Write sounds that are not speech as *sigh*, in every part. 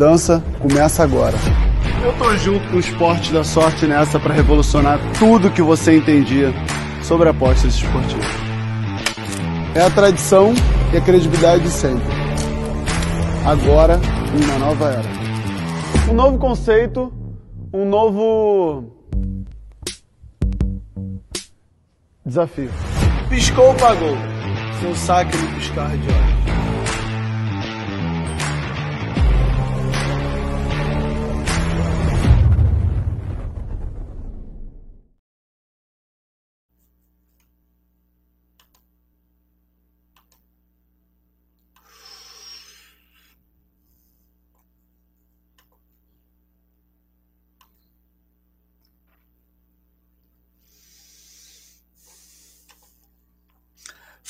mudança começa agora. Eu tô junto com o esporte da sorte nessa para revolucionar tudo que você entendia sobre apostas esportivas. É a tradição e a credibilidade de sempre. Agora, em uma nova era. Um novo conceito, um novo desafio. Piscou, pagou. Seu saque no piscar de olhos.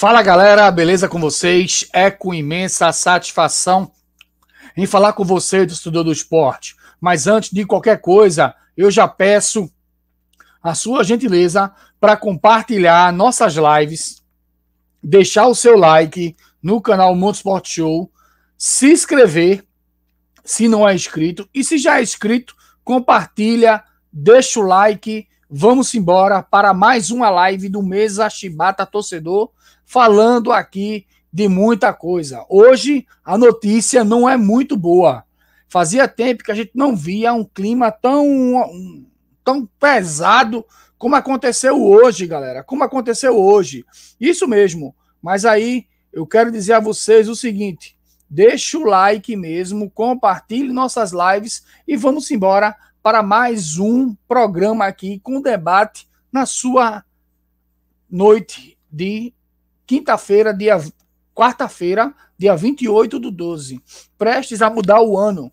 Fala galera, beleza com vocês? É com imensa satisfação em falar com você do Estudor do Esporte. Mas antes de qualquer coisa, eu já peço a sua gentileza para compartilhar nossas lives, deixar o seu like no canal Mundo Esporte Show, se inscrever se não é inscrito e se já é inscrito, compartilha, deixa o like. Vamos embora para mais uma live do Mesa Chibata Torcedor falando aqui de muita coisa. Hoje a notícia não é muito boa. Fazia tempo que a gente não via um clima tão, tão pesado como aconteceu hoje, galera. Como aconteceu hoje. Isso mesmo. Mas aí eu quero dizer a vocês o seguinte: deixa o like mesmo, compartilhe nossas lives e vamos embora para mais um programa aqui com debate na sua noite de quinta-feira, dia quarta-feira, dia 28 do 12, prestes a mudar o ano.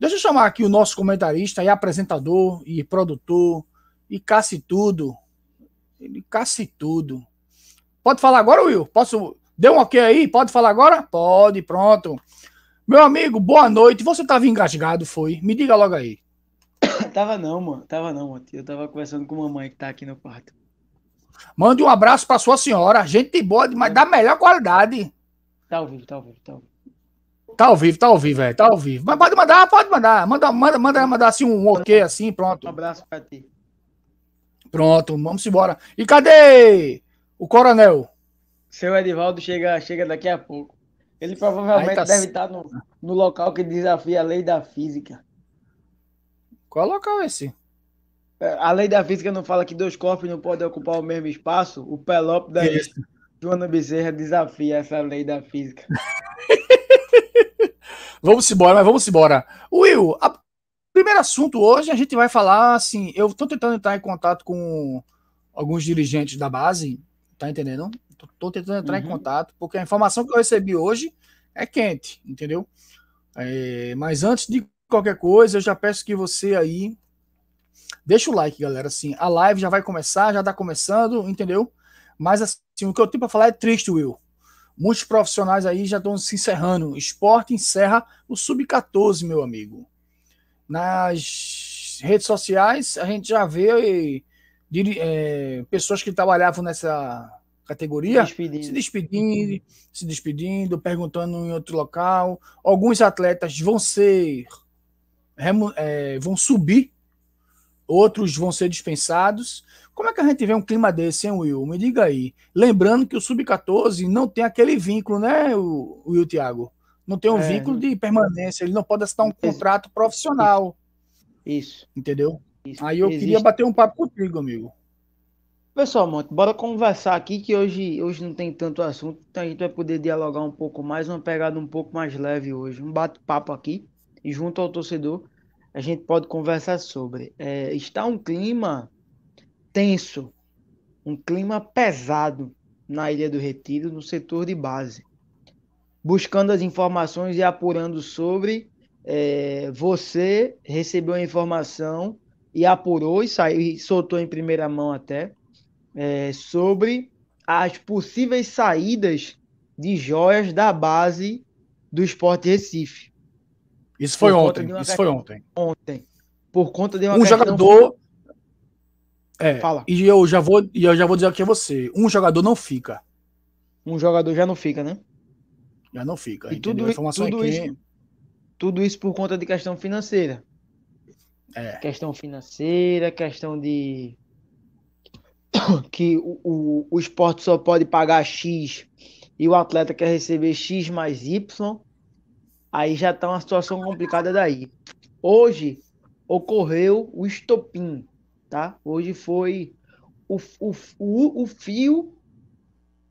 Deixa eu chamar aqui o nosso comentarista e apresentador e produtor e casse tudo. Ele casse tudo. Pode falar agora, Will? Posso? Deu um ok aí? Pode falar agora? Pode, pronto. Meu amigo, boa noite. Você estava engasgado, foi? Me diga logo aí. *coughs* Tava não, mano. Tava não, mano. Eu tava conversando com a mamãe que tá aqui no quarto. Mande um abraço para sua senhora. Gente boa, mas da melhor qualidade. Tá ao vivo, tá ao vivo, tá ao vivo. Tá ao vivo, tá ao vivo, velho. Tá ao vivo. Mas pode mandar, pode mandar. Manda, manda, manda, manda assim um ok assim, pronto. Um abraço pra ti. Pronto, vamos embora. E cadê o coronel? Seu Edivaldo chega, chega daqui a pouco. Ele provavelmente tá... deve estar tá no, no local que desafia a lei da física. Qual local é esse? É, a lei da física não fala que dois corpos não podem ocupar o mesmo espaço? O Pelópidas Joana Bezerra desafia essa lei da física. *laughs* vamos embora, mas vamos embora. Will, a... primeiro assunto hoje a gente vai falar assim. Eu estou tentando entrar em contato com alguns dirigentes da base, tá entendendo? Estou tentando entrar uhum. em contato, porque a informação que eu recebi hoje é quente, entendeu? É... mas antes de qualquer coisa, eu já peço que você aí Deixa o like, galera. Assim, a live já vai começar, já tá começando, entendeu? Mas assim, o que eu tenho para falar é triste, Will. Muitos profissionais aí já estão se encerrando. O esporte encerra o sub-14, meu amigo. Nas redes sociais, a gente já vê é, pessoas que trabalhavam nessa categoria despedindo. se despedindo, se despedindo, perguntando em outro local. Alguns atletas vão ser é, vão subir outros vão ser dispensados. Como é que a gente vê um clima desse, hein, Will? Me diga aí. Lembrando que o Sub-14 não tem aquele vínculo, né, o Will Thiago? Não tem um é, vínculo de permanência, ele não pode assinar um contrato profissional. Isso. Entendeu? Isso. Aí eu existe. queria bater um papo contigo, amigo. Pessoal, Monte, bora conversar aqui que hoje, hoje não tem tanto assunto, então a gente vai poder dialogar um pouco mais, uma pegada um pouco mais leve hoje, um bate-papo aqui, junto ao torcedor a gente pode conversar sobre. É, está um clima tenso, um clima pesado na Ilha do Retiro, no setor de base. Buscando as informações e apurando sobre, é, você recebeu a informação e apurou e saiu e soltou em primeira mão até é, sobre as possíveis saídas de joias da base do Esporte Recife. Isso foi ontem. Isso questão... foi ontem. Ontem. Por conta de uma um jogador. É, Fala. E eu já vou, e eu já vou dizer aqui a você. Um jogador não fica. Um jogador já não fica, né? Já não fica. E tudo, é tudo aqui... isso, tudo isso por conta de questão financeira. É. Questão financeira, questão de *coughs* que o, o, o esporte só pode pagar X e o atleta quer receber X mais Y aí já tá uma situação complicada daí. Hoje ocorreu o estopim, tá? Hoje foi o, o, o, o fio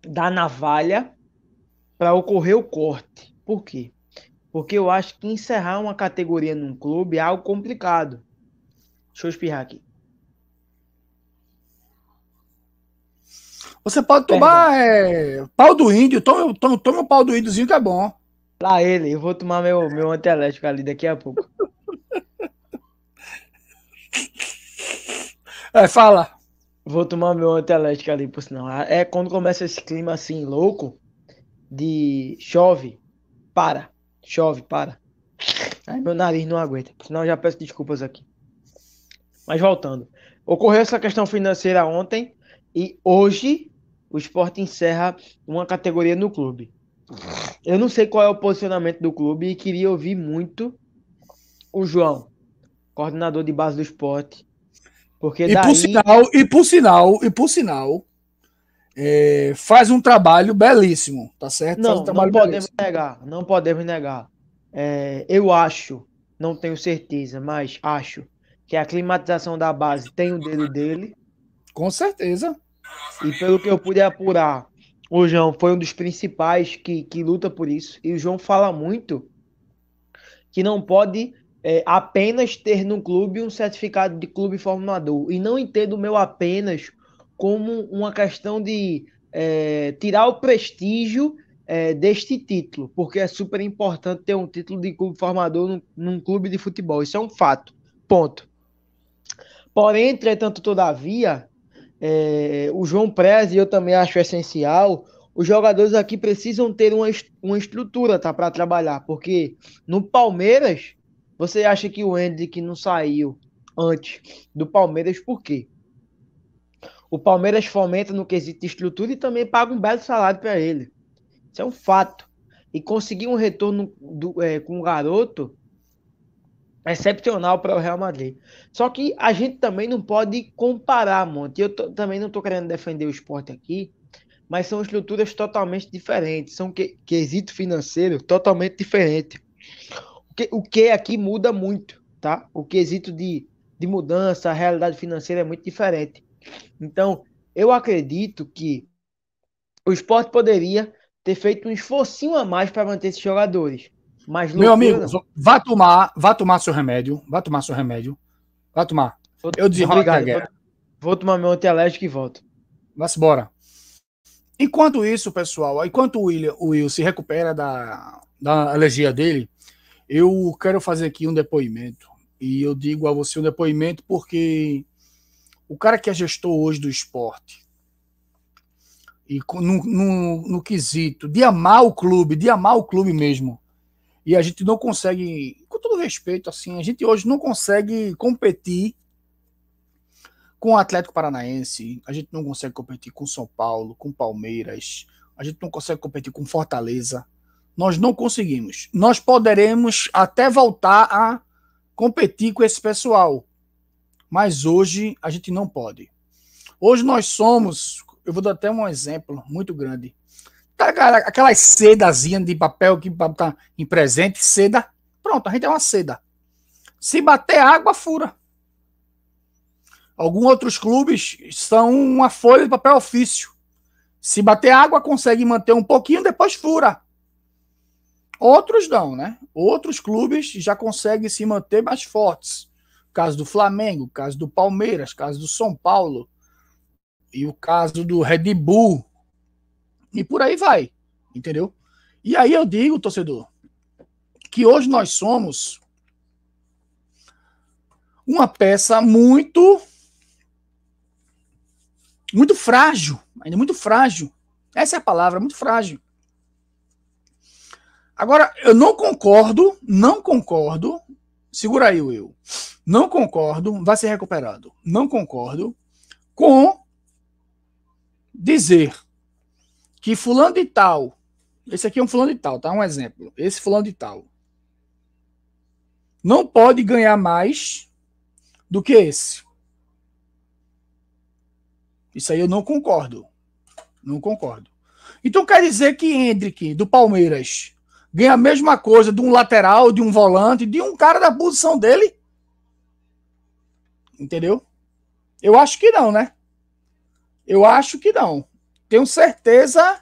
da navalha para ocorrer o corte. Por quê? Porque eu acho que encerrar uma categoria num clube é algo complicado. Deixa eu espirrar aqui. Você pode tomar é, pau do índio, toma, toma, toma pau do índiozinho que é bom. Lá ele, eu vou tomar meu, meu antielétrico ali daqui a pouco. Vai, é, fala. Vou tomar meu antielétrico ali, por sinal. É quando começa esse clima assim, louco, de chove, para, chove, para. Aí meu nariz não aguenta, por sinal já peço desculpas aqui. Mas voltando. Ocorreu essa questão financeira ontem e hoje o esporte encerra uma categoria no clube. Eu não sei qual é o posicionamento do clube e queria ouvir muito o João, coordenador de base do esporte. Porque e, daí... por sinal, e por sinal, e por sinal, é, faz um trabalho belíssimo, tá certo? Não, um não podemos belíssimo. negar, não podemos negar. É, eu acho, não tenho certeza, mas acho que a climatização da base tem o dedo dele. Com certeza. E pelo que eu pude apurar, o João foi um dos principais que, que luta por isso. E o João fala muito que não pode é, apenas ter no clube um certificado de clube formador. E não entendo o meu apenas como uma questão de é, tirar o prestígio é, deste título, porque é super importante ter um título de clube formador num, num clube de futebol. Isso é um fato. Ponto. Porém, entretanto, todavia, é, o João Prez, e eu também acho essencial, os jogadores aqui precisam ter uma, uma estrutura tá, para trabalhar, porque no Palmeiras, você acha que o Hendrick não saiu antes do Palmeiras, por quê? O Palmeiras fomenta no quesito de estrutura e também paga um belo salário para ele. Isso é um fato. E conseguir um retorno do, é, com o garoto excepcional para o Real Madrid. Só que a gente também não pode comparar, Monte. Eu também não estou querendo defender o esporte aqui, mas são estruturas totalmente diferentes, são que quesito financeiro totalmente diferente. O que, o que aqui muda muito, tá? O quesito de, de mudança, a realidade financeira é muito diferente. Então, eu acredito que o esporte poderia ter feito um esforcinho a mais para manter esses jogadores. Mas Meu amigo, não. vá tomar, vá tomar seu remédio. Vá tomar seu remédio. Vá tomar. Vou, eu desenrolo a guerra. Vou, vou tomar meu antialérgico e volto. Vá-se embora. Enquanto isso, pessoal, enquanto o Will, o Will se recupera da, da alergia dele, eu quero fazer aqui um depoimento. E eu digo a você um depoimento porque o cara que é gestor hoje do esporte, e no, no, no quesito de amar o clube, de amar o clube mesmo, e a gente não consegue, com todo respeito, assim, a gente hoje não consegue competir com o Atlético Paranaense, a gente não consegue competir com São Paulo, com Palmeiras, a gente não consegue competir com Fortaleza. Nós não conseguimos. Nós poderemos até voltar a competir com esse pessoal, mas hoje a gente não pode. Hoje nós somos, eu vou dar até um exemplo muito grande aquelas sedazinhas de papel que tá em presente, seda. Pronto, a gente é uma seda. Se bater água, fura. Alguns outros clubes são uma folha de papel ofício. Se bater água, consegue manter um pouquinho, depois fura. Outros não, né? Outros clubes já conseguem se manter mais fortes. Caso do Flamengo, caso do Palmeiras, caso do São Paulo e o caso do Red Bull, e por aí vai. Entendeu? E aí eu digo, torcedor, que hoje nós somos uma peça muito muito frágil, ainda muito frágil. Essa é a palavra, muito frágil. Agora, eu não concordo, não concordo. Segura aí o eu. Não concordo, vai ser recuperado. Não concordo com dizer que fulano de tal, esse aqui é um fulano de tal, tá? Um exemplo. Esse fulano de tal não pode ganhar mais do que esse. Isso aí eu não concordo. Não concordo. Então quer dizer que Hendrick, do Palmeiras, ganha a mesma coisa de um lateral, de um volante, de um cara da posição dele? Entendeu? Eu acho que não, né? Eu acho que não tenho certeza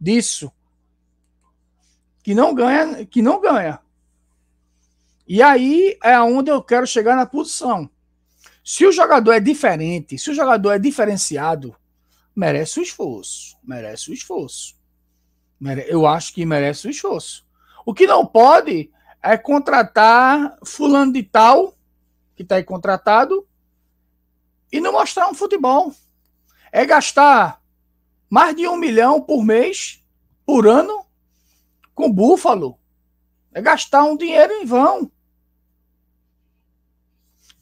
disso. Que não ganha, que não ganha. E aí é onde eu quero chegar na posição. Se o jogador é diferente, se o jogador é diferenciado, merece o esforço, merece o esforço. Eu acho que merece o esforço. O que não pode é contratar fulano de tal que está aí contratado e não mostrar um futebol. É gastar mais de um milhão por mês, por ano, com Búfalo. É gastar um dinheiro em vão.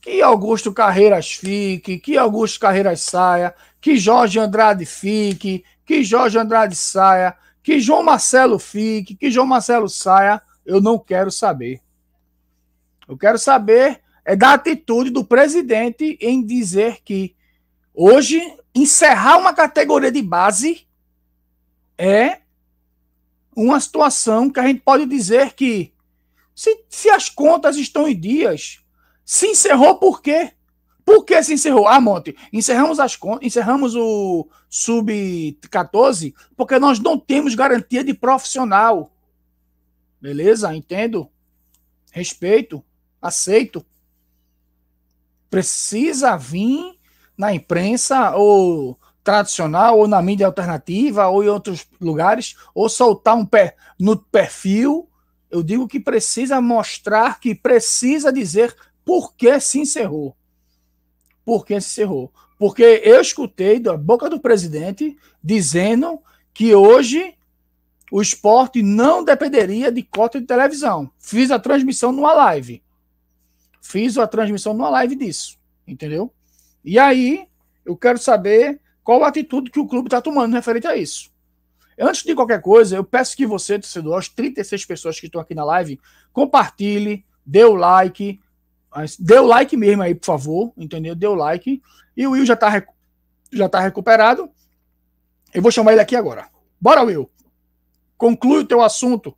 Que Augusto Carreiras fique, que Augusto Carreiras saia, que Jorge Andrade fique, que Jorge Andrade saia, que João Marcelo fique, que João Marcelo saia. Eu não quero saber. Eu quero saber é da atitude do presidente em dizer que hoje encerrar uma categoria de base é uma situação que a gente pode dizer que, se, se as contas estão em dias, se encerrou por quê? Por que se encerrou? Ah, Monte, encerramos as contas, encerramos o sub-14 porque nós não temos garantia de profissional. Beleza? Entendo. Respeito, aceito. Precisa vir na imprensa, ou tradicional, ou na mídia alternativa, ou em outros lugares, ou soltar um pé no perfil. Eu digo que precisa mostrar, que precisa dizer por que se encerrou. Por que se encerrou? Porque eu escutei da boca do presidente dizendo que hoje o esporte não dependeria de cota de televisão. Fiz a transmissão numa live. Fiz a transmissão numa live disso, entendeu? E aí, eu quero saber qual a atitude que o clube está tomando referente a isso. Antes de qualquer coisa, eu peço que você, torcedor, as 36 pessoas que estão aqui na live, compartilhe, dê o like, dê o like mesmo aí, por favor, entendeu? Dê o like. E o Will já está já tá recuperado. Eu vou chamar ele aqui agora. Bora, Will. Conclui o teu assunto.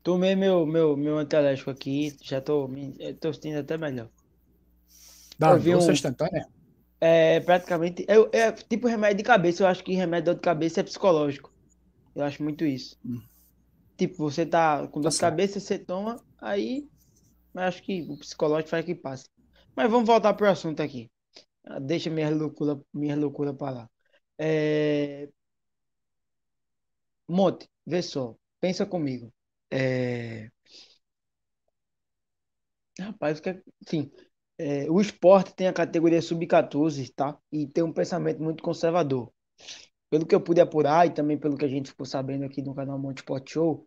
Tomei meu, meu, meu antialérgico aqui, já estou tô, eh, tô sentindo até melhor. Dá, eu vi um, instantânea é praticamente. É, é tipo remédio de cabeça. Eu acho que remédio de cabeça é psicológico. Eu acho muito isso. Hum. Tipo, você tá com dor tá de cabeça, você toma, aí. Mas acho que o psicológico faz que passe. Mas vamos voltar pro assunto aqui. Ah, deixa minha loucura, minha loucura pra lá. É... Monte, vê só. Pensa comigo. É... Rapaz, é que... sim é, o esporte tem a categoria sub-14, tá? E tem um pensamento muito conservador. Pelo que eu pude apurar e também pelo que a gente ficou sabendo aqui no canal Monte Sport Show,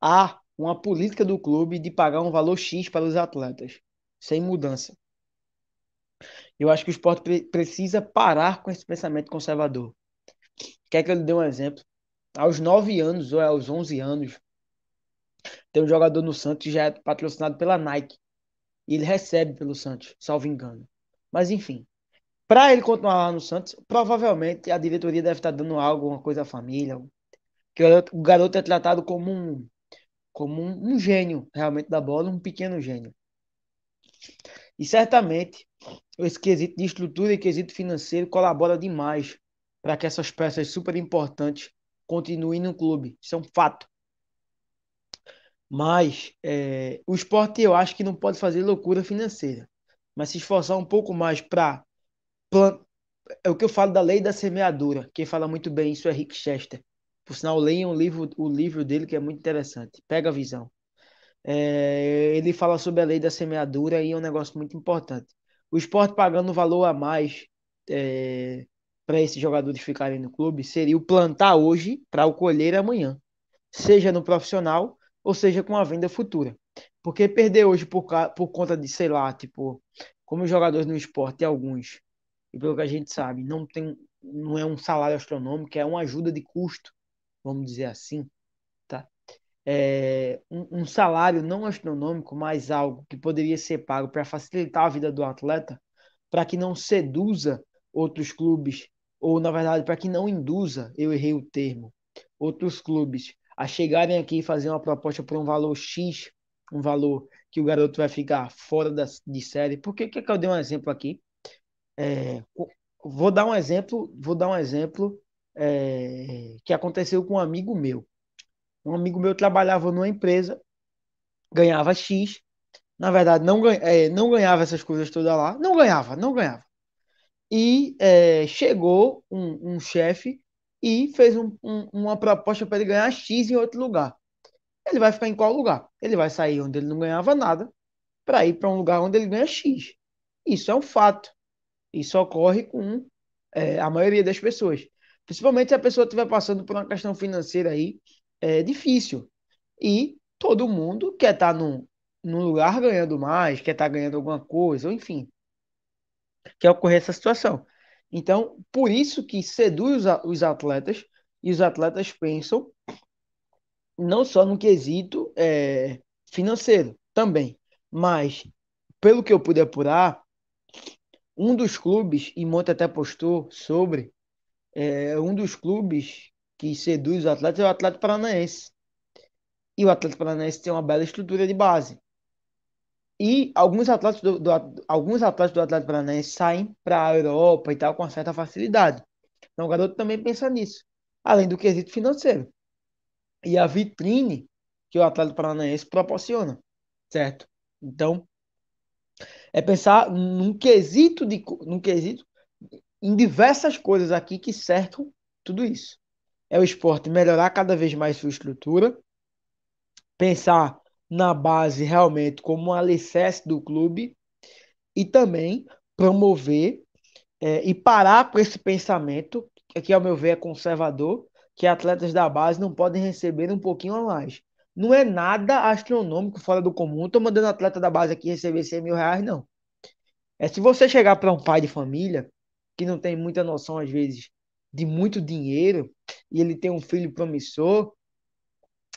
há uma política do clube de pagar um valor X para os atletas, sem mudança. Eu acho que o esporte pre precisa parar com esse pensamento conservador. Quer que eu lhe dê um exemplo? Aos 9 anos ou aos 11 anos, tem um jogador no Santos que já é patrocinado pela Nike. E ele recebe pelo Santos, salvo engano. Mas enfim, para ele continuar lá no Santos, provavelmente a diretoria deve estar dando algo, alguma coisa à família. Que o garoto é tratado como um, como um, um gênio realmente da bola, um pequeno gênio. E certamente esse quesito de estrutura e quesito financeiro colabora demais para que essas peças super importantes continuem no clube. Isso é um fato. Mas é, o esporte eu acho que não pode fazer loucura financeira, mas se esforçar um pouco mais para. É o que eu falo da lei da semeadura. Quem fala muito bem isso é Rick Chester. Por sinal, leiam o livro, o livro dele que é muito interessante. Pega a visão. É, ele fala sobre a lei da semeadura e é um negócio muito importante. O esporte pagando valor a mais é, para esses jogadores ficarem no clube seria o plantar hoje para o colher amanhã. Seja no profissional, ou seja, com a venda futura. Porque perder hoje por, por conta de, sei lá, tipo, como jogadores no esporte, alguns, e pelo que a gente sabe, não tem não é um salário astronômico, é uma ajuda de custo, vamos dizer assim, tá? É, um, um salário não astronômico, mas algo que poderia ser pago para facilitar a vida do atleta, para que não seduza outros clubes, ou na verdade, para que não induza, eu errei o termo, outros clubes a chegarem aqui e fazer uma proposta por um valor X, um valor que o garoto vai ficar fora da, de série. Por que, que é eu dei um exemplo aqui? É, vou dar um exemplo, vou dar um exemplo é, que aconteceu com um amigo meu. Um amigo meu trabalhava numa empresa, ganhava X, na verdade não, é, não ganhava essas coisas todas lá, não ganhava, não ganhava. E é, chegou um, um chefe e fez um, um, uma proposta para ele ganhar X em outro lugar. Ele vai ficar em qual lugar? Ele vai sair onde ele não ganhava nada para ir para um lugar onde ele ganha X. Isso é um fato. Isso ocorre com é, a maioria das pessoas. Principalmente se a pessoa estiver passando por uma questão financeira aí é, difícil. E todo mundo quer estar tá num, num lugar ganhando mais, quer estar tá ganhando alguma coisa, enfim. Quer ocorrer essa situação. Então, por isso que seduz os atletas e os atletas pensam não só no quesito é, financeiro também, mas pelo que eu pude apurar, um dos clubes, e Monte até postou sobre, é, um dos clubes que seduz os atletas é o Atlético Paranaense. E o Atlético Paranaense tem uma bela estrutura de base. E alguns atletas do, do alguns atletas do Atlético Paranaense saem para a Europa e tal com certa facilidade. Então o garoto também pensa nisso, além do quesito financeiro. E a vitrine que o Atlético Paranaense proporciona, certo? Então, é pensar num quesito de num quesito em diversas coisas aqui que cercam tudo isso. É o esporte melhorar cada vez mais sua estrutura, pensar na base realmente como um alicerce do clube e também promover é, e parar com esse pensamento, que ao meu ver é conservador, que atletas da base não podem receber um pouquinho a mais. Não é nada astronômico fora do comum. Estou mandando atleta da base aqui receber 100 mil reais, não. É se você chegar para um pai de família que não tem muita noção, às vezes, de muito dinheiro e ele tem um filho promissor,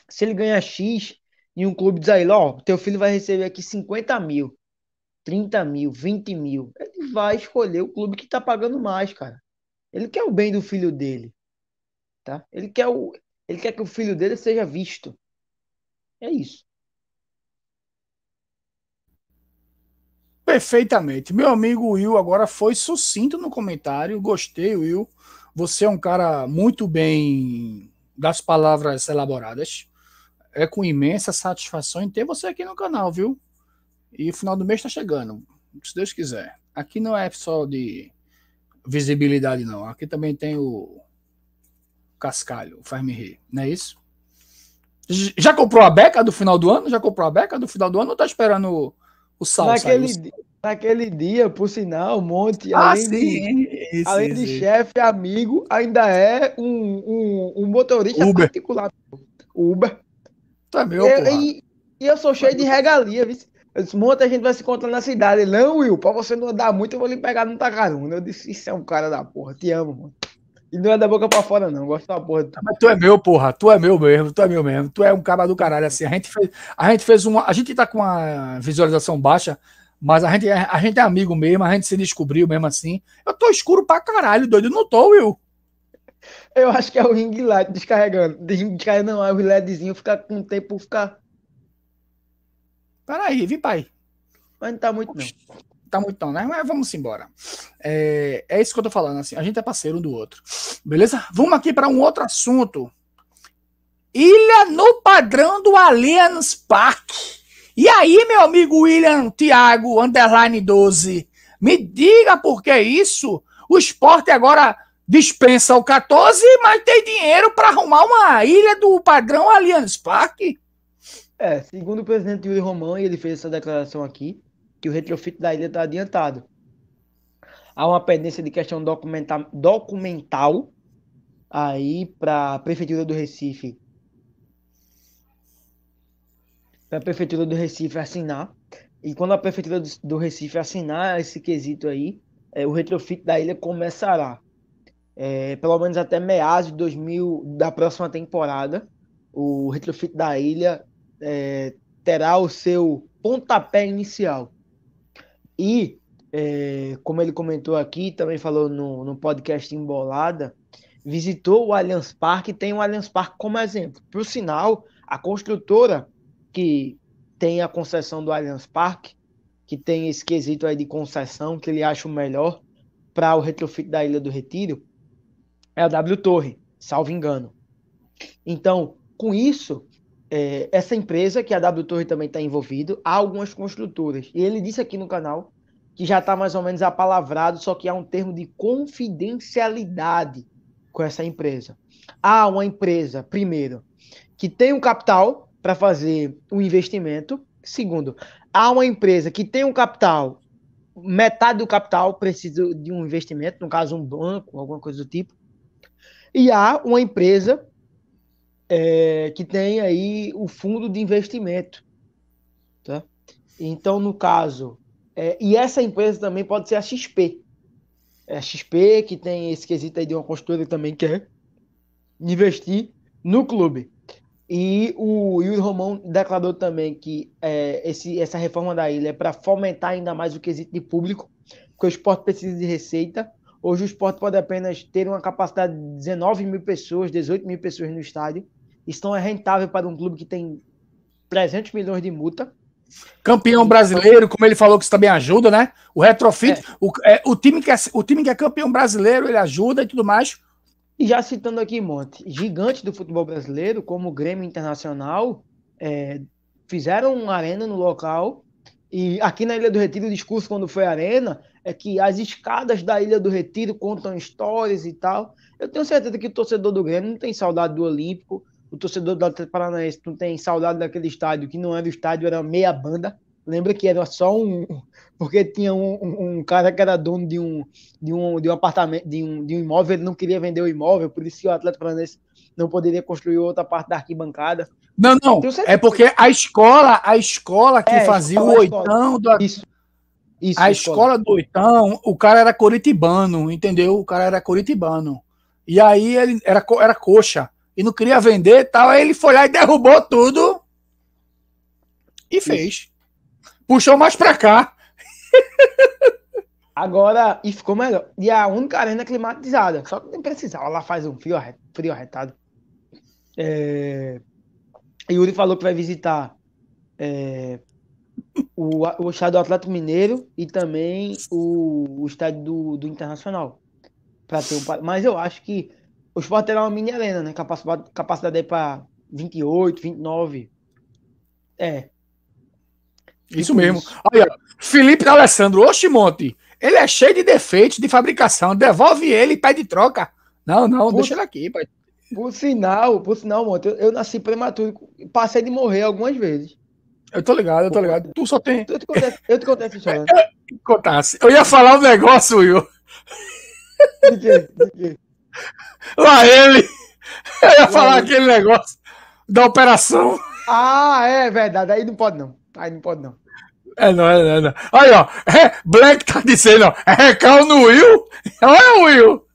se ele ganha X, e um clube diz a ele, ó, oh, teu filho vai receber aqui 50 mil, 30 mil, 20 mil. Ele vai escolher o clube que tá pagando mais, cara. Ele quer o bem do filho dele. Tá? Ele quer, o, ele quer que o filho dele seja visto. É isso. Perfeitamente. Meu amigo Will agora foi sucinto no comentário. Gostei, Will. Você é um cara muito bem das palavras elaboradas é com imensa satisfação em ter você aqui no canal, viu? E o final do mês está chegando, se Deus quiser. Aqui não é só de visibilidade, não. Aqui também tem o Cascalho, faz-me rir, não é isso? Já comprou a beca do final do ano? Já comprou a beca do final do ano ou tá esperando o, o sal? Naquele, sair? naquele dia, por sinal, um monte, ah, além, sim, de, isso, além isso. de chefe, amigo, ainda é um, um, um motorista Uber. particular. Uber. Tu é meu, eu, e, e, eu sou cheio de regalia, viu? Eu disse, muita gente vai se encontrar na cidade. Ele, não, Will, pra você não andar muito, eu vou lhe pegar no tacaruna. Eu disse, isso é um cara da porra, te amo, mano. E não é da boca pra fora, não. Gosto da porra. Mas tu é meu, porra. Tu é meu mesmo, tu é meu mesmo. Tu é um cara do caralho. Assim, a gente fez, a gente fez uma. A gente tá com uma visualização baixa, mas a gente, é, a gente é amigo mesmo, a gente se descobriu mesmo assim. Eu tô escuro pra caralho, doido. Não tô, Will. Eu acho que é o ring light descarregando. Descarregando não, é o LEDzinho ficar com o tempo ficar. Peraí, vi, pai. Mas não tá muito não. Tá muito não, né? Mas vamos embora. É, é isso que eu tô falando, assim. A gente é parceiro um do outro. Beleza? Vamos aqui para um outro assunto. Ilha no padrão do Allianz Park. E aí, meu amigo William Thiago, underline 12, me diga por que isso? O esporte agora dispensa o 14, mas tem dinheiro para arrumar uma ilha do padrão Allianz Parque. É, segundo o presidente Yuri Romão, ele fez essa declaração aqui, que o retrofit da ilha está adiantado. Há uma pendência de questão documenta documental aí para a Prefeitura do Recife. Para a Prefeitura do Recife assinar. E quando a Prefeitura do Recife assinar esse quesito aí, é, o retrofit da ilha começará é, pelo menos até meados de 2000 da próxima temporada, o retrofit da ilha é, terá o seu pontapé inicial. E, é, como ele comentou aqui, também falou no, no podcast Embolada, visitou o Allianz Parque e tem o Allianz Parque como exemplo. Por sinal, a construtora que tem a concessão do Allianz Parque, que tem esse quesito aí de concessão, que ele acha o melhor para o retrofit da Ilha do Retiro, é a W Torre, salvo engano. Então, com isso, é, essa empresa, que é a W Torre também está envolvido, há algumas construtoras. E ele disse aqui no canal que já está mais ou menos apalavrado, só que há um termo de confidencialidade com essa empresa. Há uma empresa, primeiro, que tem um capital para fazer um investimento. Segundo, há uma empresa que tem um capital, metade do capital precisa de um investimento, no caso um banco, alguma coisa do tipo. E há uma empresa é, que tem aí o fundo de investimento. Tá? Então, no caso, é, e essa empresa também pode ser a XP. É a XP que tem esse quesito aí de uma construtora que também quer investir no clube. E o Yuri Romão declarou também que é, esse, essa reforma da ilha é para fomentar ainda mais o quesito de público, porque o esporte precisa de receita Hoje o esporte pode apenas ter uma capacidade de 19 mil pessoas, 18 mil pessoas no estádio. Isso não é rentável para um clube que tem 300 milhões de multa. Campeão brasileiro, como ele falou que isso também ajuda, né? O retrofit, é. O, é, o, time que é, o time que é campeão brasileiro, ele ajuda e tudo mais. E já citando aqui um monte, gigantes do futebol brasileiro, como o Grêmio Internacional, é, fizeram uma arena no local. E aqui na Ilha do Retiro, o discurso, quando foi arena, é que as escadas da Ilha do Retiro contam histórias e tal. Eu tenho certeza que o torcedor do Grêmio não tem saudade do Olímpico, o torcedor do Atlético Paranaense não tem saudade daquele estádio que não era o estádio, era meia banda. Lembra que era só um. Porque tinha um, um, um cara que era dono de um, de um, de um apartamento, de um, de um imóvel, ele não queria vender o imóvel, por isso que o Atlético Paranaense não poderia construir outra parte da arquibancada. Não, não. É porque a escola, a escola que é, fazia escola, o é oitão do Isso. Isso, a escola. escola do então o cara era coritibano, entendeu? O cara era coritibano. E aí ele era, era coxa e não queria vender tal. Aí ele foi lá e derrubou tudo e fez. Isso. Puxou mais pra cá. *laughs* Agora, e ficou melhor. E a única arena climatizada. Só que nem precisava. Lá faz um frio, frio arretado. É... Yuri falou que vai visitar é o, o estádio do Atlético Mineiro e também o, o estádio do, do Internacional. ter um, mas eu acho que o Sport terá uma mini arena, né? Capacidade, capacidade aí para 28, 29. É. Isso tipo mesmo. Isso. Olha, Felipe Alessandro, oxe monte. Ele é cheio de defeitos de fabricação. Devolve ele e pede troca. Não, não, por, deixa ele aqui, pai. Por sinal, por sinal, monte, eu, eu nasci prematuro, passei de morrer algumas vezes. Eu tô ligado, eu tô ligado. Tu só tem. Eu te contei, eu te essa história. Eu, *laughs* contasse. eu ia falar um negócio, Will. De quê? De quê? Lá ele! Eu ia Lá falar ele. aquele negócio da operação. Ah, é verdade. Aí não pode não. Aí não pode não. É não, é não, é não. Aí, ó. É, Black tá dizendo, ó. É Cal no Will? Olha o Will!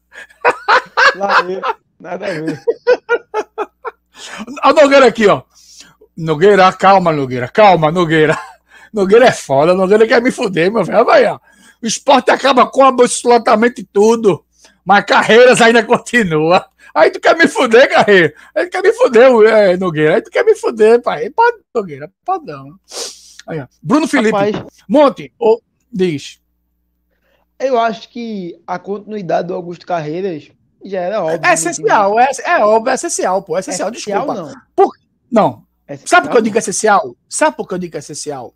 Lá ele. Nada a ver. A Nogueira aqui, ó. Nogueira, calma, Nogueira, calma, Nogueira. Nogueira é foda, Nogueira quer me fuder, meu velho. Vai, ó. O esporte acaba com absolutamente tudo, mas carreiras ainda continua. Aí tu quer me fuder, Carreira? Aí tu quer me fuder, é, Nogueira? Aí tu quer me fuder, pai? Pode, Nogueira, pode não. Aí, Bruno Felipe, Rapaz, Monte, ou, diz. Eu acho que a continuidade do Augusto Carreiras já era óbvio. É essencial, é, é óbvio, é essencial, pô. É essencial, é essencial desculpa. Não. Por, não, é Sabe por que eu digo né? essencial? Sabe por que eu digo essencial?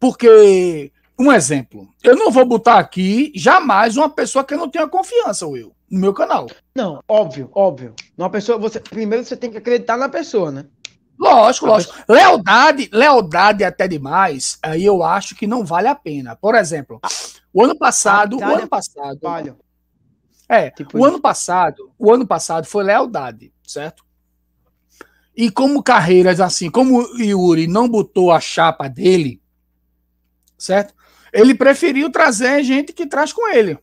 Porque, um exemplo, eu não vou botar aqui jamais uma pessoa que eu não tenha confiança, Will, no meu canal. Não, óbvio, óbvio. Uma pessoa, você, primeiro você tem que acreditar na pessoa, né? Lógico, lógico. Lealdade, lealdade é até demais, aí eu acho que não vale a pena. Por exemplo, ah, o ano passado, o ano passado. É, tipo o ano passado, o ano passado foi lealdade, certo? E como Carreiras, assim, como Yuri não botou a chapa dele, certo? Ele preferiu trazer gente que traz com ele.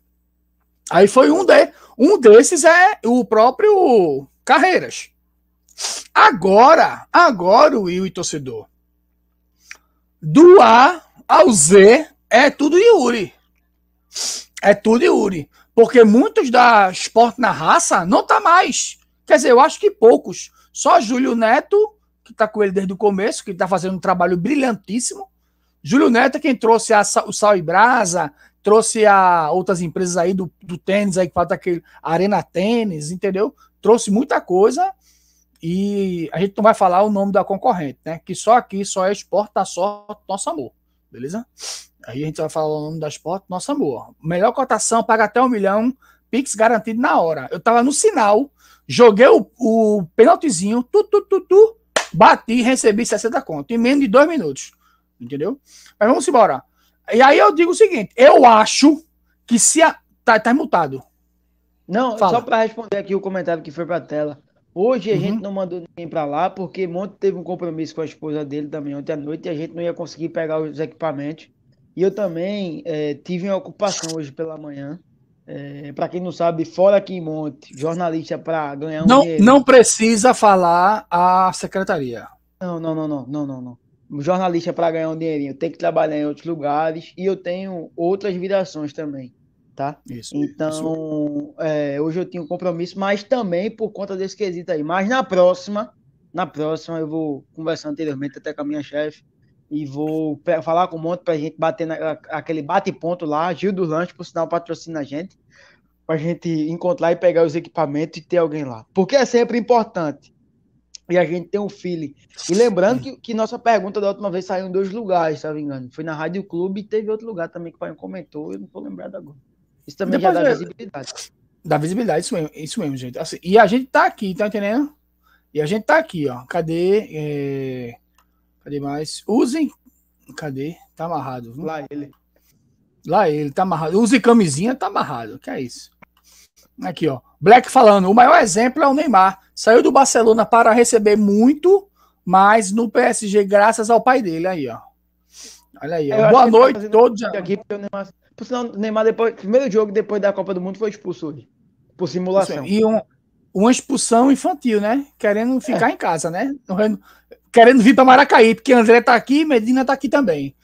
Aí foi um de, um desses é o próprio Carreiras. Agora, agora o Yuri torcedor. Do A ao Z é tudo Yuri. É tudo Yuri. Porque muitos da Sport na Raça não tá mais. Quer dizer, eu acho que poucos só Júlio Neto, que está com ele desde o começo, que está fazendo um trabalho brilhantíssimo. Júlio Neto é quem trouxe a, o Sal e Brasa, trouxe a outras empresas aí do, do tênis aí que falta aquele Arena Tênis, entendeu? Trouxe muita coisa e a gente não vai falar o nome da concorrente, né? Que só aqui só é Esporte da tá Sorte Nosso Amor, beleza? Aí a gente vai falar o nome da Esporte Nosso Amor. Melhor cotação, paga até um milhão, Pix garantido na hora. Eu tava no sinal Joguei o, o penaltizinho, tu, tu, tu, tu, bati e recebi 60 conto em menos de dois minutos. Entendeu? Mas vamos embora. E aí eu digo o seguinte: eu acho que se a. Tá, tá mutado. Não, Fala. só para responder aqui o comentário que foi para a tela. Hoje a uhum. gente não mandou ninguém para lá porque Monte teve um compromisso com a esposa dele também ontem à noite e a gente não ia conseguir pegar os equipamentos. E eu também é, tive uma ocupação hoje pela manhã. É, para quem não sabe, fora em Monte, jornalista para ganhar um não, dinheiro. Não precisa falar a secretaria. Não, não, não, não, não, não. não. Jornalista para ganhar um dinheirinho, tem que trabalhar em outros lugares e eu tenho outras virações também, tá? Isso. Então, isso. É, hoje eu tinha um compromisso, mas também por conta desse quesito aí. Mas na próxima, na próxima eu vou conversar anteriormente até com a minha chefe e vou falar com o Monte para a gente bater na, aquele bate-ponto lá. Gil do Lanche, por sinal, patrocina a gente para gente encontrar e pegar os equipamentos e ter alguém lá. Porque é sempre importante. E a gente tem um feeling. E lembrando que, que nossa pergunta da última vez saiu em dois lugares, se não me engano. Foi na Rádio Clube e teve outro lugar também que o pai comentou, eu não tô lembrado agora. Isso também Depois já dá é- visibilidade. Dá visibilidade, isso mesmo, isso mesmo, gente. Assim, e a gente tá aqui, tá entendendo? E a gente tá aqui, ó. Cadê? É... Cadê mais? Usem. Cadê? Tá amarrado. Viu? Lá ele. Lá ele, tá amarrado. Use camisinha, tá amarrado. Que é isso? Aqui, ó. Black falando, o maior exemplo é o Neymar. Saiu do Barcelona para receber muito, mas no PSG, graças ao pai dele. Aí, ó. Olha aí. Ó. Boa tá noite, tá todos. Aqui, porque o Neymar, por sinal, o Neymar depois, primeiro jogo depois da Copa do Mundo foi expulso hoje. Por simulação. E um, uma expulsão infantil, né? Querendo ficar é. em casa, né? Querendo vir para Maracaí, porque André tá aqui, Medina tá aqui também.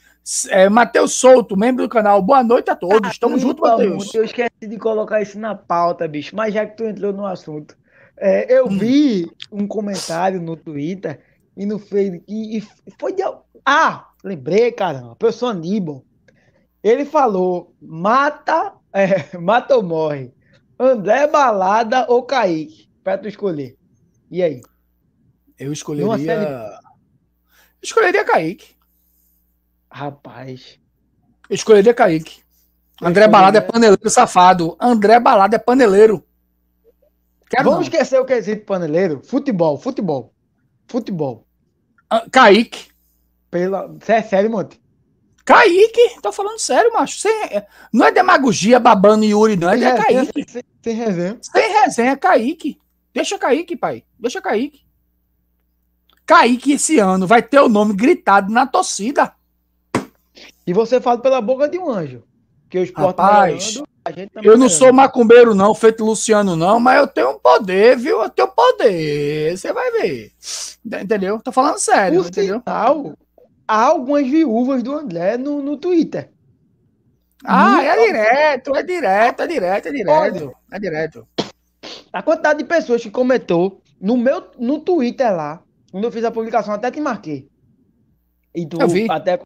É, Matheus Souto, membro do canal, boa noite a todos. Estamos tá juntos, Matheus. Eu esqueci de colocar isso na pauta, bicho, mas já que tu entrou no assunto, é, eu hum. vi um comentário no Twitter e no Facebook. E, e foi de. Ah, lembrei, caramba, pessoa Aníbal. Ele falou: mata, é, *laughs* mata ou morre. André Balada ou Kaique? Pra tu escolher. E aí? Eu escolheria. Série... Escolheria Kaique. Rapaz. Eu escolheria Kaique. André Balada é paneleiro safado. André Balada é paneleiro. Quero Vamos não. esquecer o quesito paneleiro. Futebol, futebol. Futebol. Ah, Kaique. Pela... Você é sério, Monte? Kaique, tô falando sério, macho. É, não é demagogia babando Yuri, não. é, é Kaique. Sem, resenha. Sem resenha, é Kaique. Deixa Kaique, pai. Deixa Kaique. Kaique esse ano vai ter o nome gritado na torcida. E você fala pela boca de um anjo. Que o esporte Rapaz, tá eu não sou macumbeiro, não, feito Luciano, não, mas eu tenho um poder, viu? Eu tenho poder. Você vai ver. Entendeu? Tô falando sério, Por entendeu? Sinal, há algumas viúvas do André no, no Twitter. Ah, Muito é direto, é direto, é direto, é direto. É direto. A quantidade de pessoas que comentou no meu no Twitter lá, quando eu fiz a publicação, até te marquei. E tu eu vi. até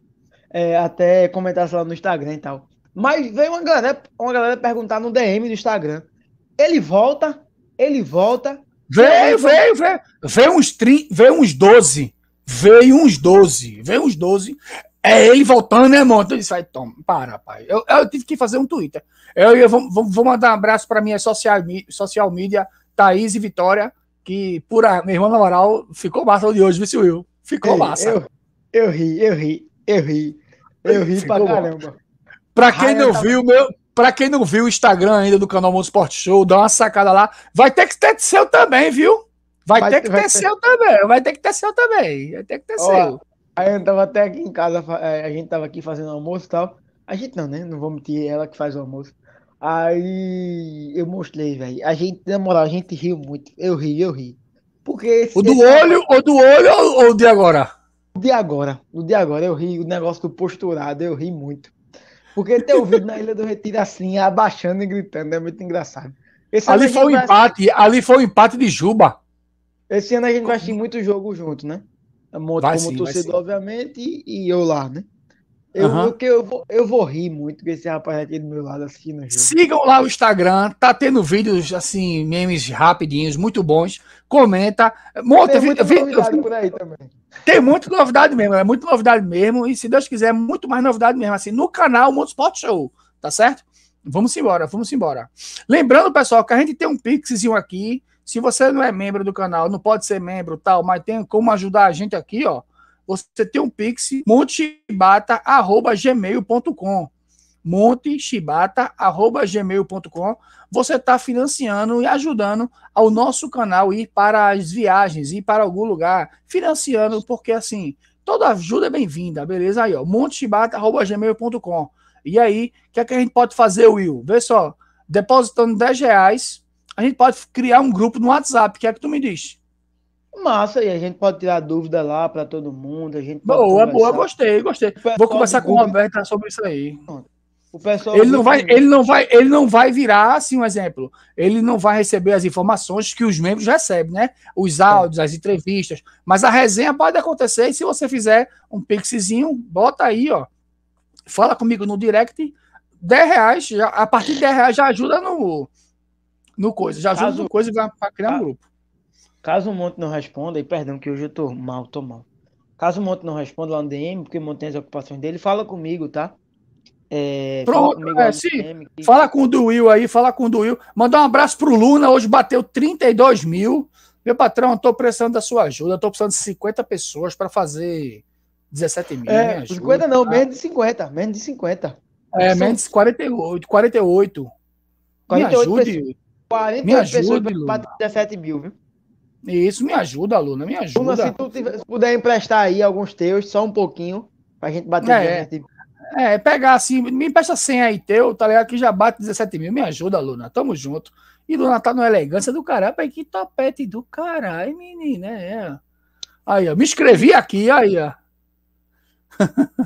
é, até comentasse lá no Instagram e tal. Mas veio uma galera, uma galera perguntar no DM do Instagram. Ele volta, ele volta. Veio, veio, veio. Veio uns, tri, veio uns 12. Veio uns 12. Veio uns 12. É ele voltando, né, monte? Então ele disse, toma, para, pai. Eu, eu, tive que fazer um Twitter. Eu, eu vou, vou mandar um abraço para minha social, social media, Thaís e Vitória, que, por a, minha irmã, na moral, ficou massa de hoje, viu, Ficou Ei, massa. Eu, eu ri, eu ri, eu ri. Eu ri pra caramba. Pra quem não tá... viu, meu. Pra quem não viu o Instagram ainda do canal Mundo Esporte Show, dá uma sacada lá. Vai ter que ter seu também, viu? Vai, vai ter que ter, ter, seu também. Vai ter que ter seu também. Vai ter que ter Ó, seu. A gente tava até aqui em casa, é, a gente tava aqui fazendo almoço e tal. A gente não, né? Não vou mentir, é ela que faz o almoço. Aí eu mostrei, velho. A gente, na moral, a gente riu muito. Eu ri, eu ri. Porque. o do olho, ou do olho, ou de agora? No dia agora, no dia agora, eu ri o negócio do posturado, eu ri muito. Porque ter ouvido na Ilha do Retiro assim, abaixando e gritando, é muito engraçado. Esse ali foi um empate, assistir... ali foi um empate de Juba. Esse ano a gente vai assistir muito jogo junto, né? Monte como sim, torcedor, obviamente, e, e eu lá, né? Eu, uhum. eu, eu, vou, eu vou rir muito com esse rapaz aqui do meu lado assistindo. Sigam lá o Instagram, tá tendo vídeos assim, memes rapidinhos, muito bons. Comenta. Monta, tem muita vi, novidade vi, por aí também. Tem muita novidade mesmo, é muito novidade mesmo. E se Deus quiser, muito mais novidade mesmo, assim, no canal Monte Sport Show, tá certo? Vamos embora, vamos embora. Lembrando, pessoal, que a gente tem um pixzinho aqui. Se você não é membro do canal, não pode ser membro tal, mas tem como ajudar a gente aqui, ó você tem um pix montechibata@gmail.com montechibata@gmail.com. Você está financiando e ajudando ao nosso canal ir para as viagens, ir para algum lugar, financiando, porque assim, toda ajuda é bem-vinda, beleza? Aí, ó, montechibata@gmail.com. E aí, o que é que a gente pode fazer, Will? Vê só, depositando 10 reais, a gente pode criar um grupo no WhatsApp, o que é que tu me diz? Massa, e a gente pode tirar dúvida lá para todo mundo. A gente boa, conversar. boa, gostei, gostei. Vou conversar com o Roberto sobre isso aí. O pessoal ele não vai, ele não vai, ele não vai virar assim um exemplo. Ele não vai receber as informações que os membros recebem, né? Os áudios, as entrevistas, mas a resenha pode acontecer e se você fizer um pixzinho, bota aí, ó. Fala comigo no direct, 10 reais, já, a partir de 10 reais já ajuda no no coisa, já ajuda caso, no coisa e para criar um grupo. Caso o Monte não responda, e perdão que hoje eu tô mal, tô mal. Caso o Monte não responda lá no DM, porque o Monte tem as ocupações dele, fala comigo, tá? É, Pronto, fala, comigo é, DM, que... fala com o Duil aí, fala com o Duil. Mandar um abraço pro Luna, hoje bateu 32 mil. Meu patrão, eu tô precisando da sua ajuda, eu tô precisando de 50 pessoas para fazer 17 mil. É, 50 não, tá? menos de 50, menos de 50. É, menos de 48, 48. 48 Me ajude. 48 me ajude, pessoas para 17 mil, viu? Isso, me ajuda, Luna, me ajuda. Luna, assim se tu tiver, se puder emprestar aí alguns teus, só um pouquinho, pra gente bater. É, tipo. é pegar assim, me empresta 100 aí teu, tá ligado? Que já bate 17 mil, me ajuda, Luna, tamo junto. E Luna tá numa elegância do caralho, pai, que topete do caralho, menina, é. Aí, ó, me inscrevi aqui, aí, ó. *laughs*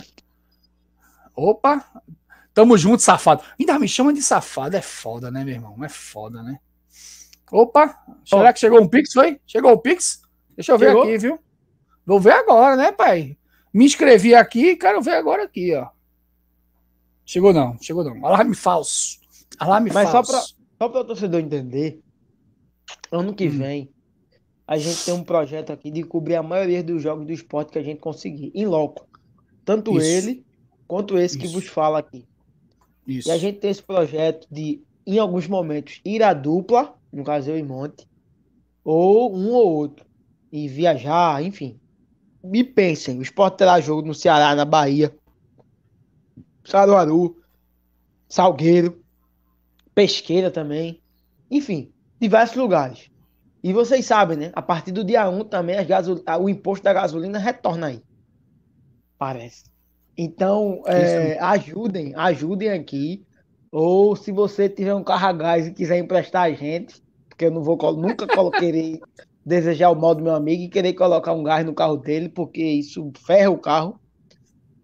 Opa, tamo junto, safado. Ainda me chama de safado, é foda, né, meu irmão? É foda, né? Opa, será que chegou um Pix, foi? Chegou o Pix? Deixa eu ver chegou? aqui, viu? Vou ver agora, né, pai? Me inscrevi aqui, quero ver agora aqui, ó. Chegou não, chegou não. Alarme falso. Alarme Mas falso. Mas só para o torcedor entender, ano que hum. vem, a gente tem um projeto aqui de cobrir a maioria dos jogos do esporte que a gente conseguir, em loco. Tanto Isso. ele, quanto esse Isso. que vos fala aqui. Isso. E a gente tem esse projeto de, em alguns momentos, ir à dupla no caso eu e Monte, ou um ou outro, e viajar, enfim. Me pensem, o esporte terá jogo no Ceará, na Bahia, Saruaru, Salgueiro, Pesqueira também, enfim, diversos lugares. E vocês sabem, né? A partir do dia 1 também gasol... o imposto da gasolina retorna aí. Parece. Então, é, ajudem, ajudem aqui. Ou se você tiver um carro a gás e quiser emprestar a gente, porque eu não vou, nunca coloquei *laughs* desejar o mal do meu amigo e querer colocar um gás no carro dele, porque isso ferra o carro.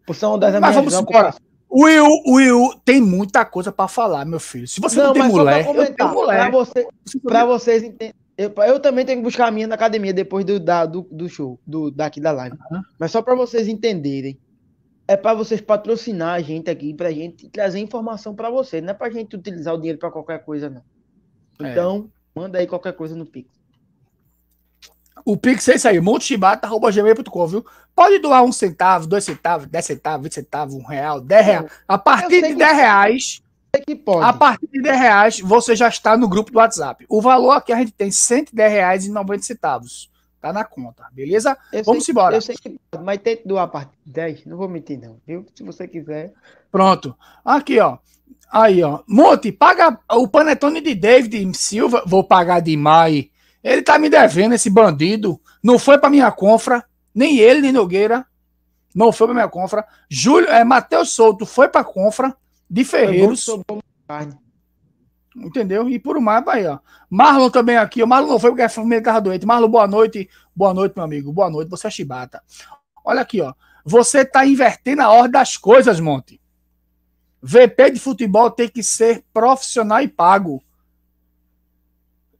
Por são das Mas vamos embora. Will, Will, tem muita coisa para falar, meu filho. Se você não, não tem mulher, eu tenho mulher. Pra, você, pra vocês entenderem. Eu, eu, também tenho que buscar a minha na academia depois do, da, do, do show, do, daqui da live. Uhum. Mas só para vocês entenderem. É para vocês patrocinar a gente aqui, a gente trazer informação para vocês. Não é para gente utilizar o dinheiro para qualquer coisa, não. É. Então, é. Manda aí qualquer coisa no Pix. O Pix é isso aí, montechibata.gmail.com, viu? Pode doar um centavo, dois centavos, dez centavos, vinte centavos, um real, dez reais. A partir de dez reais. A partir de 10 reais, você já está no grupo do WhatsApp. O valor aqui a gente tem R$ centavos Tá na conta, beleza? Eu Vamos sei, embora. Eu sei que pode, mas tente doar a partir de 10, não vou mentir não, viu? Se você quiser. Pronto. Aqui, ó. Aí, ó. Monte, paga o panetone de David Silva. Vou pagar demais. Ele tá me devendo, esse bandido. Não foi pra minha confra. Nem ele, nem Nogueira. Não foi pra minha confra. Júlio, é, Matheus Souto foi pra confra de Ferreiros. Entendeu? E por mais vai, ó. Marlon também aqui. O Marlon não foi porque a família tava doente. Marlon, boa noite. Boa noite, meu amigo. Boa noite. Você é chibata. Olha aqui, ó. Você tá invertendo a ordem das coisas, Monte. VP de futebol tem que ser profissional e pago.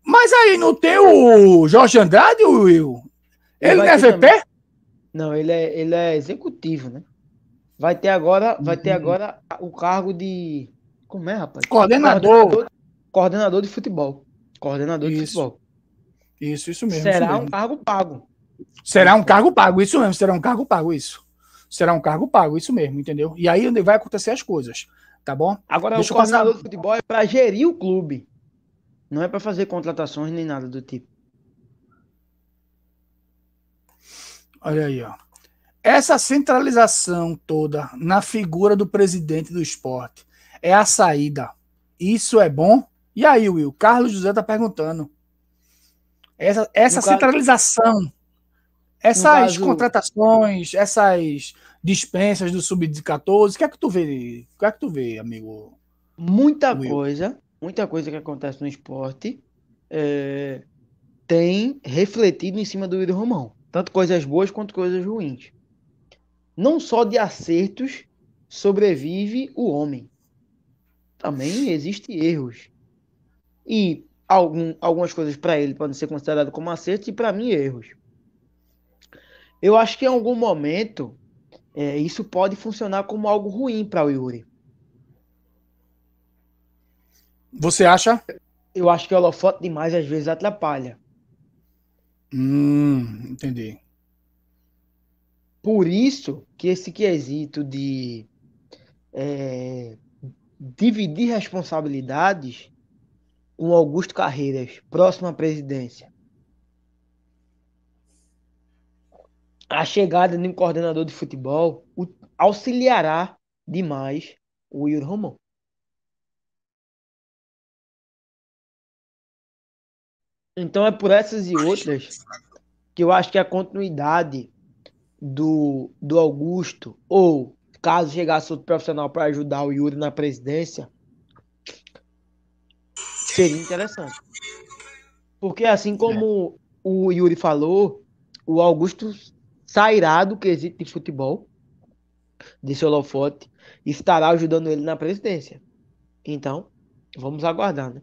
Mas aí não tem o Jorge Andrade, Will? Ele, ele não é VP? Também. Não, ele é, ele é executivo, né? Vai ter agora, vai ter uhum. agora o cargo de como é, rapaz? Coordenador. Coordenador, coordenador de futebol. Coordenador isso. de futebol. Isso, isso mesmo. Será isso mesmo. um cargo pago. Será um cargo pago, isso mesmo, será um cargo pago, isso será um cargo pago, isso mesmo, entendeu? E aí vai acontecer as coisas, tá bom? Agora, Deixa o coordenador passar... do futebol é para gerir o clube, não é para fazer contratações nem nada do tipo. Olha aí, ó. Essa centralização toda na figura do presidente do esporte é a saída. Isso é bom? E aí, Will? Carlos José tá perguntando. Essa, essa centralização, caso, essas caso, contratações, essas dispensas do sub-14. O que é que tu vê? O que é que tu vê, amigo? Muita Will? coisa, muita coisa que acontece no esporte é, tem refletido em cima do William Romão, tanto coisas boas quanto coisas ruins. Não só de acertos sobrevive o homem. Também existem erros. E algum, algumas coisas para ele podem ser consideradas como acertos e para mim erros. Eu acho que em algum momento é, isso pode funcionar como algo ruim para o Yuri. Você acha? Eu acho que o holofote demais às vezes atrapalha. Hum, entendi. Por isso que esse quesito de é, dividir responsabilidades com Augusto Carreiras, próximo à presidência, a chegada de um coordenador de futebol auxiliará demais o Yuri Romão. Então é por essas e outras que eu acho que a continuidade do, do Augusto, ou caso chegasse outro profissional para ajudar o Yuri na presidência, seria interessante. Porque assim como é. o Yuri falou, o Augusto sairá do quesito de futebol, de seu e estará ajudando ele na presidência. Então, vamos aguardar, né?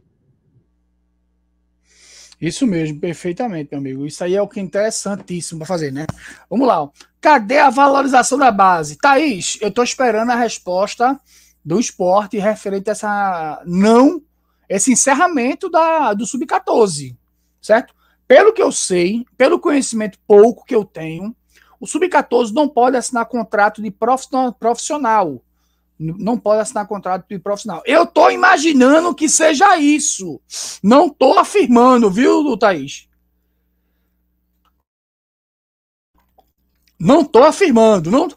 Isso mesmo, perfeitamente, meu amigo. Isso aí é o que é interessantíssimo para fazer, né? Vamos lá. Cadê a valorização da base? Thaís, eu estou esperando a resposta do esporte referente a essa não, esse encerramento da, do Sub-14, certo? Pelo que eu sei, pelo conhecimento pouco que eu tenho, o sub-14 não pode assinar contrato de profissional. Não pode assinar contrato de profissional. Eu estou imaginando que seja isso. Não estou afirmando, viu, Thaís? Não estou afirmando. Não...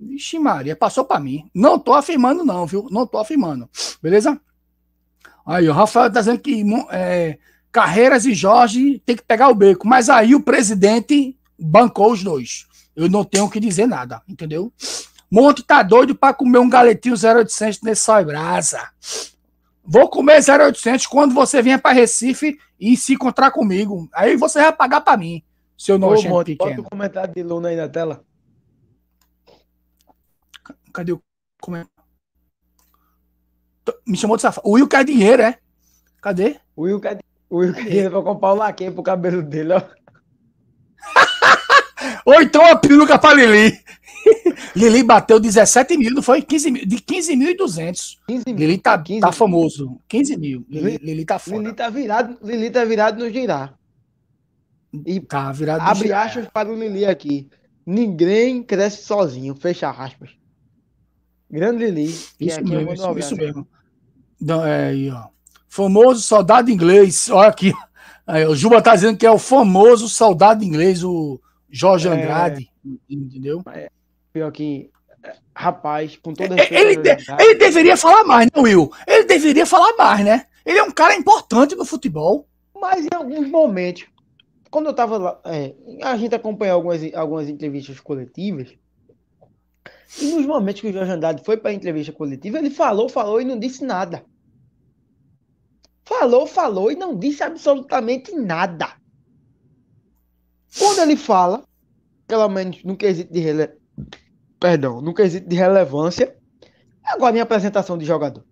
Vixe Maria, passou para mim. Não estou afirmando não, viu? Não estou afirmando. Beleza? Aí, o Rafael está dizendo que... É, Carreiras e Jorge tem que pegar o beco. Mas aí o presidente bancou os dois. Eu não tenho que dizer nada, entendeu? Monte tá doido para comer um galetinho 0800 nesse só brasa. Vou comer 0800 quando você vier para Recife e se encontrar comigo. Aí você vai pagar para mim, seu nojento Ô, Monte, pequeno. Bota o comentário de Luna aí na tela. Cadê o comentário? Me chamou de safado. O Will quer dinheiro, é? Cadê? O Will quer dinheiro. O Will Queiroz vai comprar o laquê pro cabelo dele, ó. Ou então a peruca pra Lili. *laughs* Lili bateu 17 mil, não foi? 15 mil, de 15 mil e 200. 15 Lili tá, 15 tá famoso. 15 mil. Lili, Lili tá fora. Lili tá virado, Lili tá virado no girar. E tá virado no abre girar. aspas para o Lili aqui. Ninguém cresce sozinho. Fecha aspas. Grande Lili. Isso é mesmo, isso, isso mesmo. Então, é aí, ó. Famoso soldado inglês. Olha aqui. Aí, o Juba tá dizendo que é o famoso soldado inglês, o Jorge é. Andrade. É... Entendeu? Pior que. Rapaz, com toda a ele, de... ele deveria falar mais, né, Will? Ele deveria falar mais, né? Ele é um cara importante no futebol. Mas em alguns momentos, quando eu tava lá, é, a gente acompanhou algumas, algumas entrevistas coletivas, e nos momentos que o Jorge Andrade foi para a entrevista coletiva, ele falou, falou e não disse nada. Falou, falou e não disse absolutamente nada. Quando ele fala, pelo menos no quesito de rele... perdão, no quesito de relevância, agora em apresentação de jogador.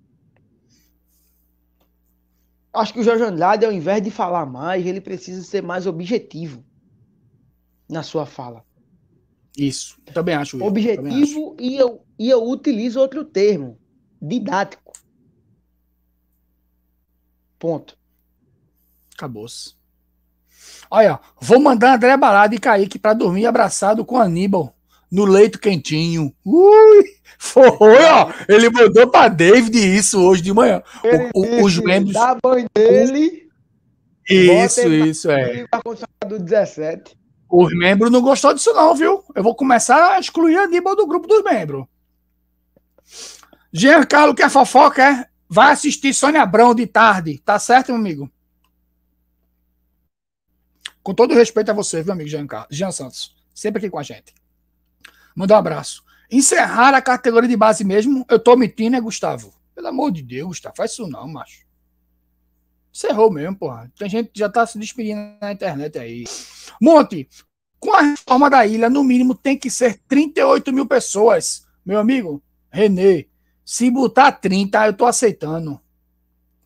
Acho que o Jorge Andrade, ao invés de falar mais, ele precisa ser mais objetivo na sua fala. Isso, também acho. Objetivo eu, também acho. E, eu, e eu utilizo outro termo, didático. Ponto. Acabou-se. Olha, vou mandar André Balada e Kaique para dormir abraçado com Aníbal no leito quentinho. Ui! Foi, ó. Ele mandou para David isso hoje de manhã. O, o, os membros. Da banho dele. Isso, isso, é. Do 17. Os membros não gostou disso, não, viu? Eu vou começar a excluir a Aníbal do grupo dos membros. Jean Carlos quer é fofoca, é? Vai assistir Sônia Abrão de tarde, tá certo, meu amigo? Com todo respeito a você, meu amigo Jean, Jean Santos, sempre aqui com a gente. Manda um abraço. Encerrar a categoria de base mesmo, eu tô mentindo, né, Gustavo? Pelo amor de Deus, Gustavo, faz isso não, macho. Encerrou mesmo, porra. Tem gente que já tá se despedindo na internet aí. Monte, com a reforma da ilha, no mínimo tem que ser 38 mil pessoas. Meu amigo, Renê, se botar 30, eu tô aceitando.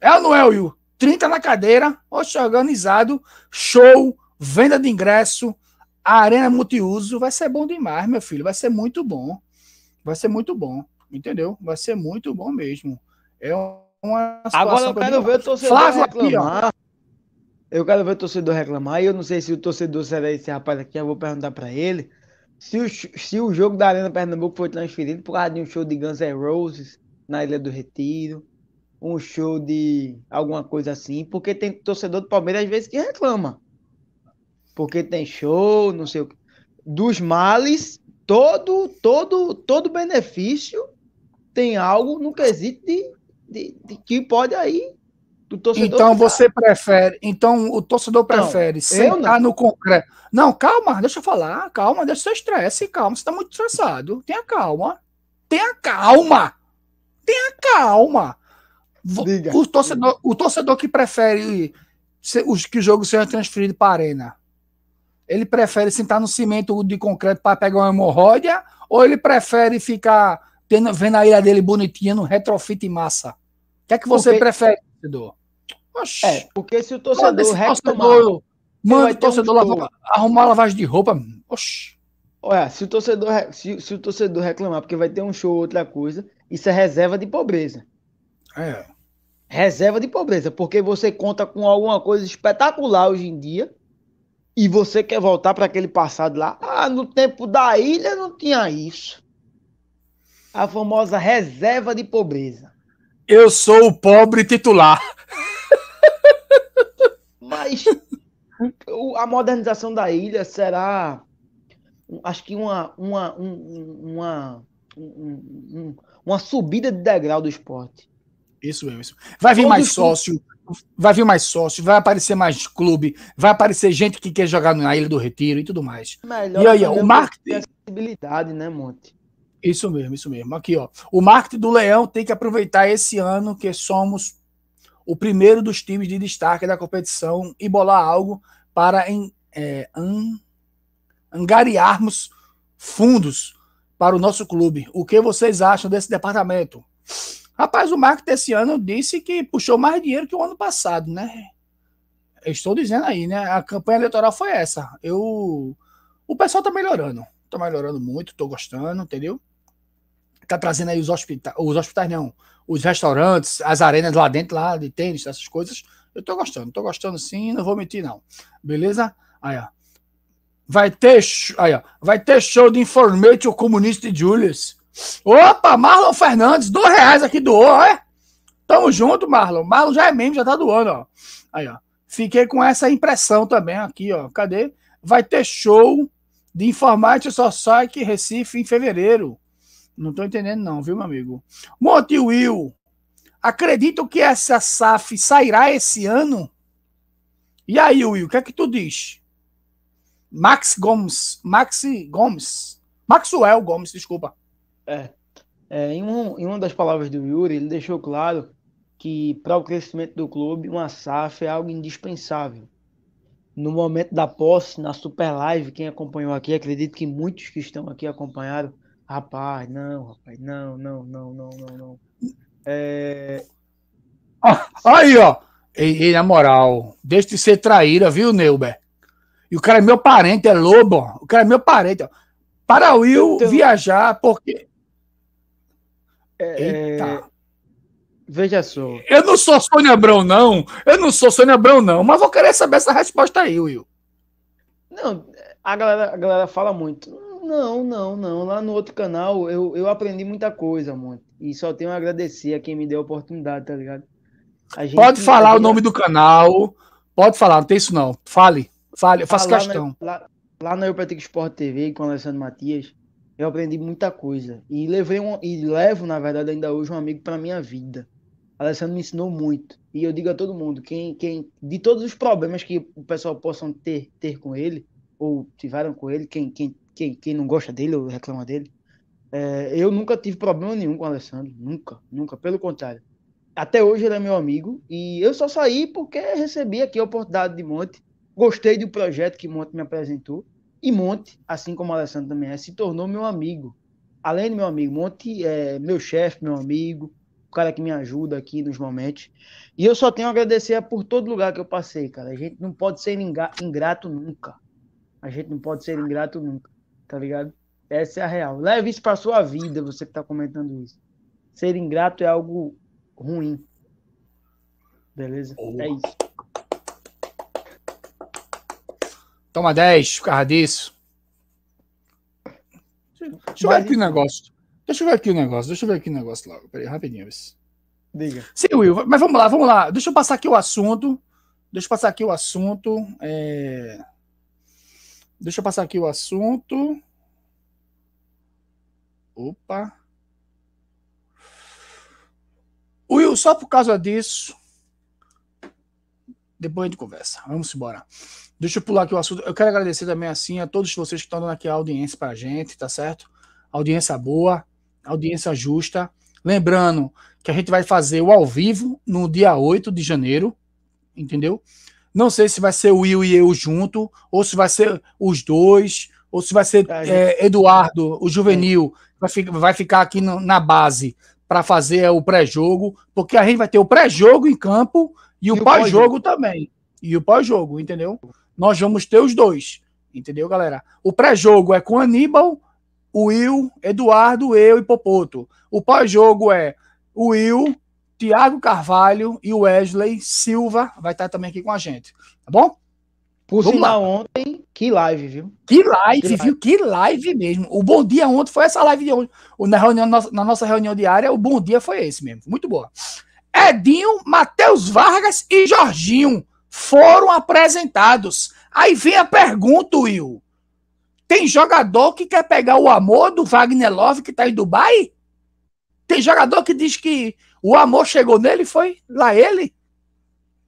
É ou não é, Will? 30 na cadeira, oxe, organizado, show, venda de ingresso, arena multiuso, vai ser bom demais, meu filho, vai ser muito bom. Vai ser muito bom, entendeu? Vai ser muito bom mesmo. É uma Agora eu quero ver o torcedor Flávio reclamar. Aqui, eu quero ver o torcedor reclamar, e eu não sei se o torcedor será esse rapaz aqui, eu vou perguntar para ele. Se o, se o jogo da Arena Pernambuco foi transferido por causa de um show de Guns N' Roses na Ilha do Retiro, um show de alguma coisa assim, porque tem torcedor do Palmeiras às vezes que reclama. Porque tem show, não sei o que. Dos males, todo, todo, todo benefício tem algo no quesito de, de, de que pode aí torcedor. Então você prefere, então o torcedor então, prefere não, sentar no concreto. Não, calma, deixa eu falar, calma, deixa o seu estresse, calma, você tá muito estressado. Tenha calma. Tenha calma. Tenha calma. Diga. O torcedor, o torcedor que prefere os que o jogo seja transferido para a arena. Ele prefere sentar no cimento de concreto para pegar uma hemorroida ou ele prefere ficar tendo, vendo a ilha dele bonitinha no retrofit em massa? O que é que você Porque... prefere? torcedor. É, porque se o torcedor reclamar... Torcedor, o torcedor um lavar, arrumar lavagem de roupa... Olha, se o, torcedor, se, se o torcedor reclamar porque vai ter um show ou outra coisa, isso é reserva de pobreza. É. Reserva de pobreza, porque você conta com alguma coisa espetacular hoje em dia e você quer voltar para aquele passado lá. Ah, no tempo da ilha não tinha isso. A famosa reserva de pobreza. Eu sou o pobre titular. Mas a modernização da ilha será, acho que uma, uma, uma, uma, uma subida de degrau do esporte. Isso mesmo. Isso. Vai vir mais sócio, vai vir mais sócio, vai aparecer mais clube, vai aparecer gente que quer jogar na Ilha do Retiro e tudo mais. Melhor e aí, o marketing. Acessibilidade, né, Monte? Isso mesmo, isso mesmo. Aqui, ó. O marketing do Leão tem que aproveitar esse ano que somos o primeiro dos times de destaque da competição e bolar algo para em, é, angariarmos fundos para o nosso clube. O que vocês acham desse departamento? Rapaz, o marketing esse ano disse que puxou mais dinheiro que o ano passado, né? estou dizendo aí, né? A campanha eleitoral foi essa. Eu, o pessoal tá melhorando, tá melhorando muito, tô gostando, entendeu? tá trazendo aí os hospitais, os hospitais não, os restaurantes, as arenas lá dentro, lá de tênis, essas coisas. Eu tô gostando, tô gostando sim, não vou mentir não. Beleza? Aí, ó. Vai ter, aí, ó. Vai ter show de Informate o Comunista de Julius. Opa, Marlon Fernandes, dois reais aqui doou, é? Tamo junto, Marlon. Marlon já é membro já tá doando, ó. Aí, ó. Fiquei com essa impressão também aqui, ó. Cadê? Vai ter show de Informate Society Recife em fevereiro. Não estou entendendo, não, viu, meu amigo? Monte Will, acredito que essa SAF sairá esse ano? E aí, Will, o que é que tu diz? Max Gomes, Max Gomes, Maxwell Gomes, desculpa. É, é em, um, em uma das palavras do Yuri, ele deixou claro que para o crescimento do clube, uma SAF é algo indispensável. No momento da posse, na Super Live, quem acompanhou aqui, acredito que muitos que estão aqui acompanharam, Rapaz, não, rapaz, não, não, não, não, não, não. É... Ah, aí, ó. E, e, na moral, deixa de ser traíra, viu, Neuber? E o cara é meu parente, é lobo. Ó. O cara é meu parente. Ó. Para Will então... viajar, porque. É, é... Eita. Veja só. Eu não sou Sônia Abrão, não. Eu não sou Sônia Abrão, não. Mas vou querer saber essa resposta aí, Will. Não, a galera, a galera fala muito. Não, não, não. Lá no outro canal eu, eu aprendi muita coisa, Monte. E só tenho a agradecer a quem me deu a oportunidade, tá ligado? Gente... Pode falar tá o nome do canal. Pode falar, não tem isso não. Fale, fale, eu faço ah, lá questão. Na, lá, lá Eu Eupatic Sport TV com o Alessandro Matias, eu aprendi muita coisa. E levei um, e levo, na verdade, ainda hoje um amigo para minha vida. O Alessandro me ensinou muito. E eu digo a todo mundo, quem, quem de todos os problemas que o pessoal possam ter, ter com ele, ou tiveram com ele, quem, quem quem, quem não gosta dele ou reclama dele. É, eu nunca tive problema nenhum com o Alessandro, nunca, nunca, pelo contrário. Até hoje ele é meu amigo e eu só saí porque recebi aqui a oportunidade de Monte, gostei do projeto que Monte me apresentou e Monte, assim como o Alessandro também é, se tornou meu amigo. Além de meu amigo, Monte é meu chefe, meu amigo, o cara que me ajuda aqui nos momentos. E eu só tenho a agradecer por todo lugar que eu passei, cara. A gente não pode ser ingrato nunca. A gente não pode ser ingrato nunca tá ligado? Essa é a real. Leve isso pra sua vida, você que tá comentando isso. Ser ingrato é algo ruim. Beleza? Oh. É isso. Toma 10 por causa disso. Deixa, eu ver aqui o negócio. Deixa eu ver aqui o negócio. Deixa eu ver aqui o negócio logo. Peraí, rapidinho. Isso. Diga. Sim, Will, mas vamos lá, vamos lá. Deixa eu passar aqui o assunto. Deixa eu passar aqui o assunto. É... Deixa eu passar aqui o assunto. Opa. Will, só por causa disso. Depois a gente conversa. Vamos embora. Deixa eu pular aqui o assunto. Eu quero agradecer também assim a todos vocês que estão dando aqui a audiência para a gente, tá certo? Audiência boa, audiência justa. Lembrando que a gente vai fazer o ao vivo no dia 8 de janeiro, entendeu? Não sei se vai ser o Will e eu junto, ou se vai ser os dois, ou se vai ser é, é Eduardo, o juvenil, é. vai, vai ficar aqui no, na base para fazer é, o pré-jogo, porque a gente vai ter o pré-jogo em campo e, e o pós-jogo também. E o pós-jogo, entendeu? Nós vamos ter os dois, entendeu, galera? O pré-jogo é com Aníbal, Will, Eduardo, eu e Popoto. O pós-jogo é Will, Tiago Carvalho e Wesley Silva vai estar também aqui com a gente, tá bom? Por Vamos sinal, lá. ontem, que live, viu? Que live, que viu? Live. Que live mesmo. O bom dia ontem foi essa live de hoje. Na, reunião, na nossa reunião diária, o bom dia foi esse mesmo. Muito boa. Edinho, Matheus Vargas e Jorginho foram apresentados. Aí vem a pergunta, Will. Tem jogador que quer pegar o amor do Wagner Love que tá em Dubai? Tem jogador que diz que o amor chegou nele, foi? Lá ele?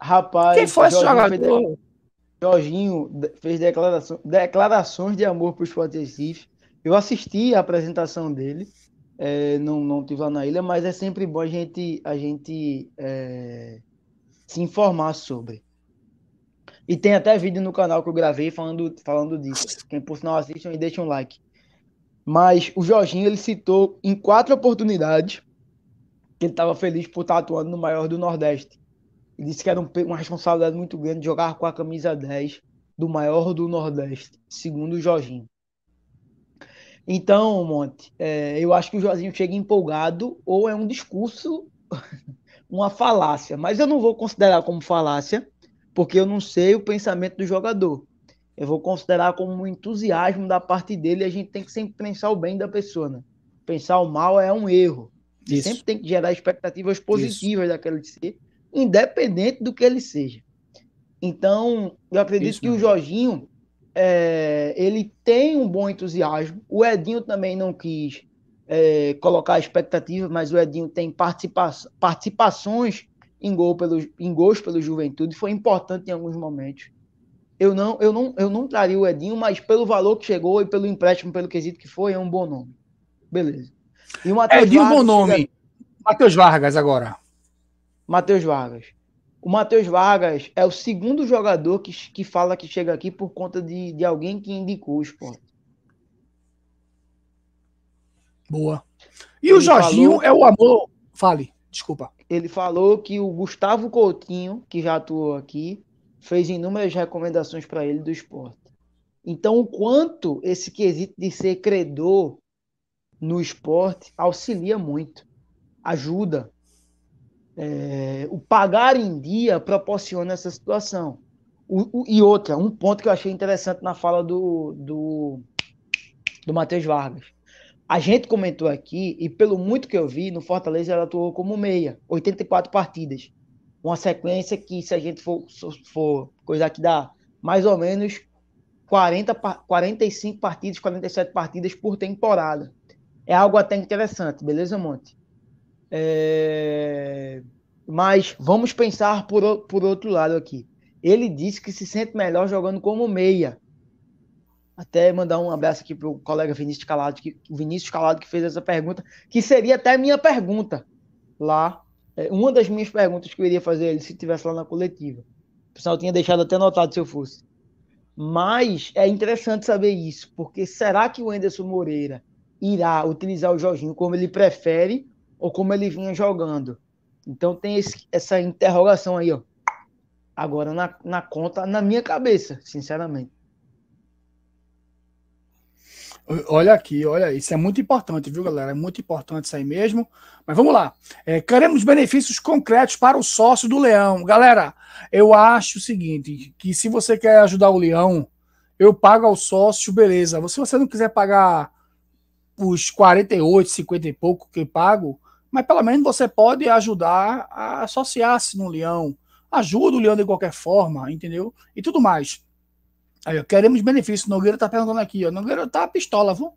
Rapaz. Quem foi esse jogador? Jorginho fez declaração, declarações de amor para o Sport Recife. Eu assisti a apresentação dele, é, não, não tive lá na ilha, mas é sempre bom a gente, a gente é, se informar sobre. E tem até vídeo no canal que eu gravei falando, falando disso. Quem por sinal assistam e deixem um like. Mas o Jorginho ele citou em quatro oportunidades que ele estava feliz por estar atuando no maior do Nordeste. Ele disse que era um, uma responsabilidade muito grande jogar com a camisa 10 do maior do Nordeste, segundo o Jorginho. Então, Monte, é, eu acho que o Jorginho chega empolgado ou é um discurso, *laughs* uma falácia. Mas eu não vou considerar como falácia, porque eu não sei o pensamento do jogador. Eu vou considerar como um entusiasmo da parte dele. E a gente tem que sempre pensar o bem da pessoa. Né? Pensar o mal é um erro. Isso. Sempre tem que gerar expectativas positivas Isso. daquele ser, independente do que ele seja. Então, eu acredito Isso, que o Jorginho é, ele tem um bom entusiasmo. O Edinho também não quis é, colocar a expectativa, mas o Edinho tem participa participações em, gol pelo, em gols pelo Juventude, foi importante em alguns momentos. Eu não, eu não, eu não traria o Edinho, mas pelo valor que chegou e pelo empréstimo, pelo quesito que foi, é um bom nome. Beleza. E o Matheus é, de o bom nome. Matheus Vargas agora. Matheus Vargas. O Matheus Vargas é o segundo jogador que, que fala que chega aqui por conta de, de alguém que indicou o esporte. Boa. E ele o Jorginho falou... é o amor. Fale, desculpa. Ele falou que o Gustavo Coutinho, que já atuou aqui, fez inúmeras recomendações para ele do esporte. Então, o quanto esse quesito de ser credor no esporte auxilia muito, ajuda. É, o pagar em dia proporciona essa situação. O, o, e outra, um ponto que eu achei interessante na fala do, do, do Matheus Vargas. A gente comentou aqui, e pelo muito que eu vi, no Fortaleza ela atuou como meia, 84 partidas. Uma sequência que, se a gente for, for coisa que dá mais ou menos 40, 45 partidas, 47 partidas por temporada é algo até interessante, beleza, Monte? É... Mas vamos pensar por, por outro lado aqui. Ele disse que se sente melhor jogando como meia. Até mandar um abraço aqui para o colega Vinícius Calado, que, Vinícius Calado, que fez essa pergunta, que seria até minha pergunta lá. É, uma das minhas perguntas que eu iria fazer ele se estivesse lá na coletiva. O pessoal tinha deixado até notado se eu fosse. Mas é interessante saber isso, porque será que o Enderson Moreira irá utilizar o Jorginho como ele prefere ou como ele vinha jogando. Então tem esse, essa interrogação aí, ó. Agora na, na conta, na minha cabeça, sinceramente. Olha aqui, olha, isso é muito importante, viu, galera? É muito importante isso aí mesmo. Mas vamos lá. É, queremos benefícios concretos para o sócio do Leão. Galera, eu acho o seguinte: que se você quer ajudar o Leão, eu pago ao sócio, beleza. Se você não quiser pagar os 48, 50 e pouco que pago, mas pelo menos você pode ajudar a associar-se no leão. Ajuda o leão de qualquer forma, entendeu? E tudo mais. Aí, queremos benefício. Nogueira tá perguntando aqui, ó. Nogueira tá pistola, viu?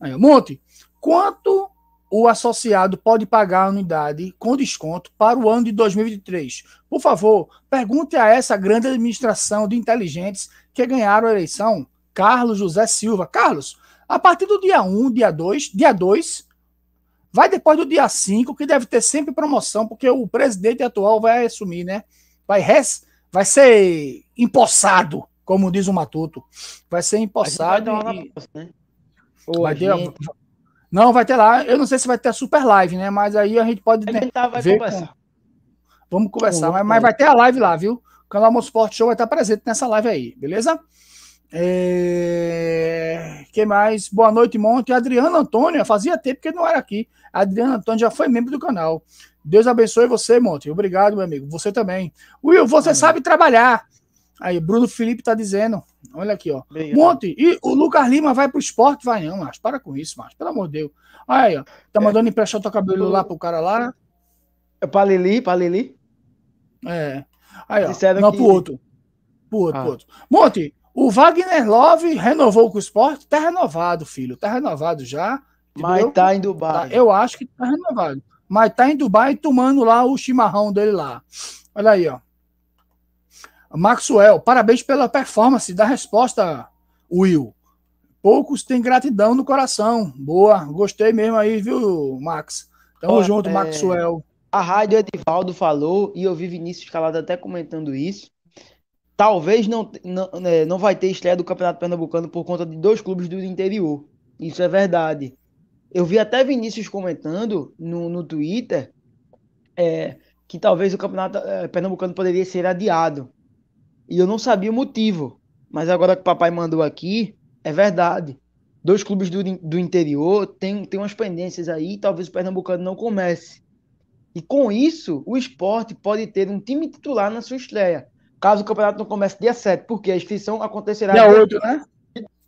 Aí, Monte, quanto o associado pode pagar a unidade com desconto para o ano de 2023? Por favor, pergunte a essa grande administração de inteligentes que ganharam a eleição, Carlos José Silva. Carlos, a partir do dia 1, dia 2, dia 2, vai depois do dia 5, que deve ter sempre promoção, porque o presidente atual vai assumir, né? Vai, res, vai ser empossado, como diz o Matuto. Vai ser empossado. Né? Vai e... posse, né? Não, vai ter lá. Eu não sei se vai ter a super live, né? Mas aí a gente pode. A gente tá, vai conversar. Com... Vamos conversar, mas, mas, vai ter a live lá, viu? O canal Mosport Show vai estar presente nessa live aí, beleza? É... Quem mais? Boa noite, Monte. Adriano Antônio, fazia tempo que não era aqui. Adriano Antônio já foi membro do canal. Deus abençoe você, Monte. Obrigado, meu amigo. Você também. Will, você Amém. sabe trabalhar. Aí, Bruno Felipe tá dizendo. Olha aqui, ó. Obrigado. Monte, e o Lucas Lima vai pro esporte? Vai não, Márcio. para com isso, mas pelo amor de Deus. Aí, ó. Tá é. mandando é. emprestar teu cabelo lá pro cara lá. É pra Lili, pra Lili. É. Aí, ó. Disseram não, que... pro outro. Pro outro, ah. pro outro. Monte, o Wagner Love renovou com o esporte? Tá renovado, filho. Tá renovado já. Mas tá em Dubai. Tá, eu acho que tá renovado. Mas tá em Dubai tomando lá o chimarrão dele lá. Olha aí, ó. Maxwell, parabéns pela performance da resposta, Will. Poucos têm gratidão no coração. Boa, gostei mesmo aí, viu, Max? Tamo Olha, junto, é... Maxwell. A rádio Edivaldo falou, e eu vi Vinícius Calado até comentando isso, talvez não, não, é, não vai ter estreia do Campeonato Pernambucano por conta de dois clubes do interior. Isso é verdade. Eu vi até Vinícius comentando no, no Twitter é, que talvez o Campeonato é, Pernambucano poderia ser adiado. E eu não sabia o motivo. Mas agora que o papai mandou aqui, é verdade. Dois clubes do, do interior têm tem umas pendências aí, talvez o Pernambucano não comece. E com isso, o esporte pode ter um time titular na sua estreia. Caso o campeonato não comece dia 7, porque a inscrição acontecerá dia, dia 8, né?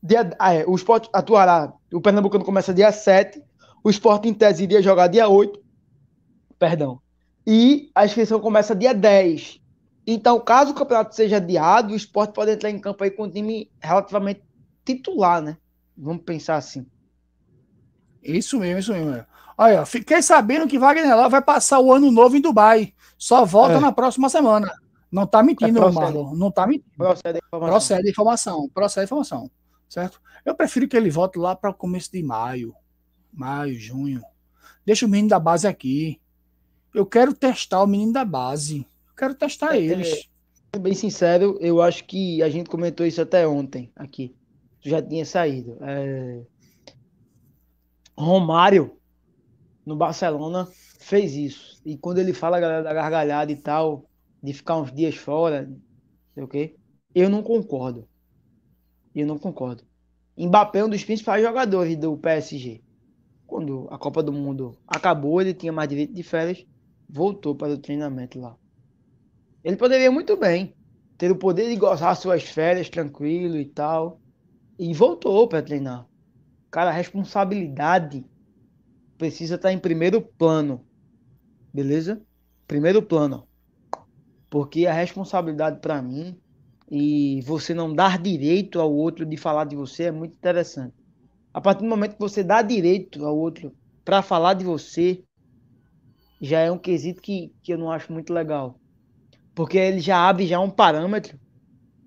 Dia, ah, é, o esporte atuará. O Pernambucano começa dia 7. O esporte em tese iria jogar dia 8. Perdão. E a inscrição começa dia 10. Então, caso o campeonato seja adiado, o esporte pode entrar em campo aí com um time relativamente titular, né? Vamos pensar assim. Isso mesmo, isso mesmo. Olha, fiquei sabendo que Wagner Love vai passar o ano novo em Dubai. Só volta é. na próxima semana. Não está mentindo, é Marlon. Não está mentindo. Procede a informação. Procede a informação. Procede a informação. Certo? Eu prefiro que ele volte lá para o começo de maio. Maio, junho. Deixa o menino da base aqui. Eu quero testar o menino da base. Eu quero testar é, eles. É, é bem sincero, eu acho que a gente comentou isso até ontem aqui. Já tinha saído. É... Romário, no Barcelona, fez isso. E quando ele fala a galera da gargalhada e tal, de ficar uns dias fora, sei o quê. Eu não concordo. Eu não concordo. Mbappé é um dos principais jogadores do PSG. Quando a Copa do Mundo acabou, ele tinha mais direito de férias, voltou para o treinamento lá. Ele poderia muito bem ter o poder de gozar suas férias tranquilo e tal. E voltou para treinar. Cara, a responsabilidade precisa estar em primeiro plano. Beleza? Primeiro plano. Porque a responsabilidade para mim e você não dar direito ao outro de falar de você é muito interessante. A partir do momento que você dá direito ao outro para falar de você, já é um quesito que, que eu não acho muito legal. Porque ele já abre já um parâmetro,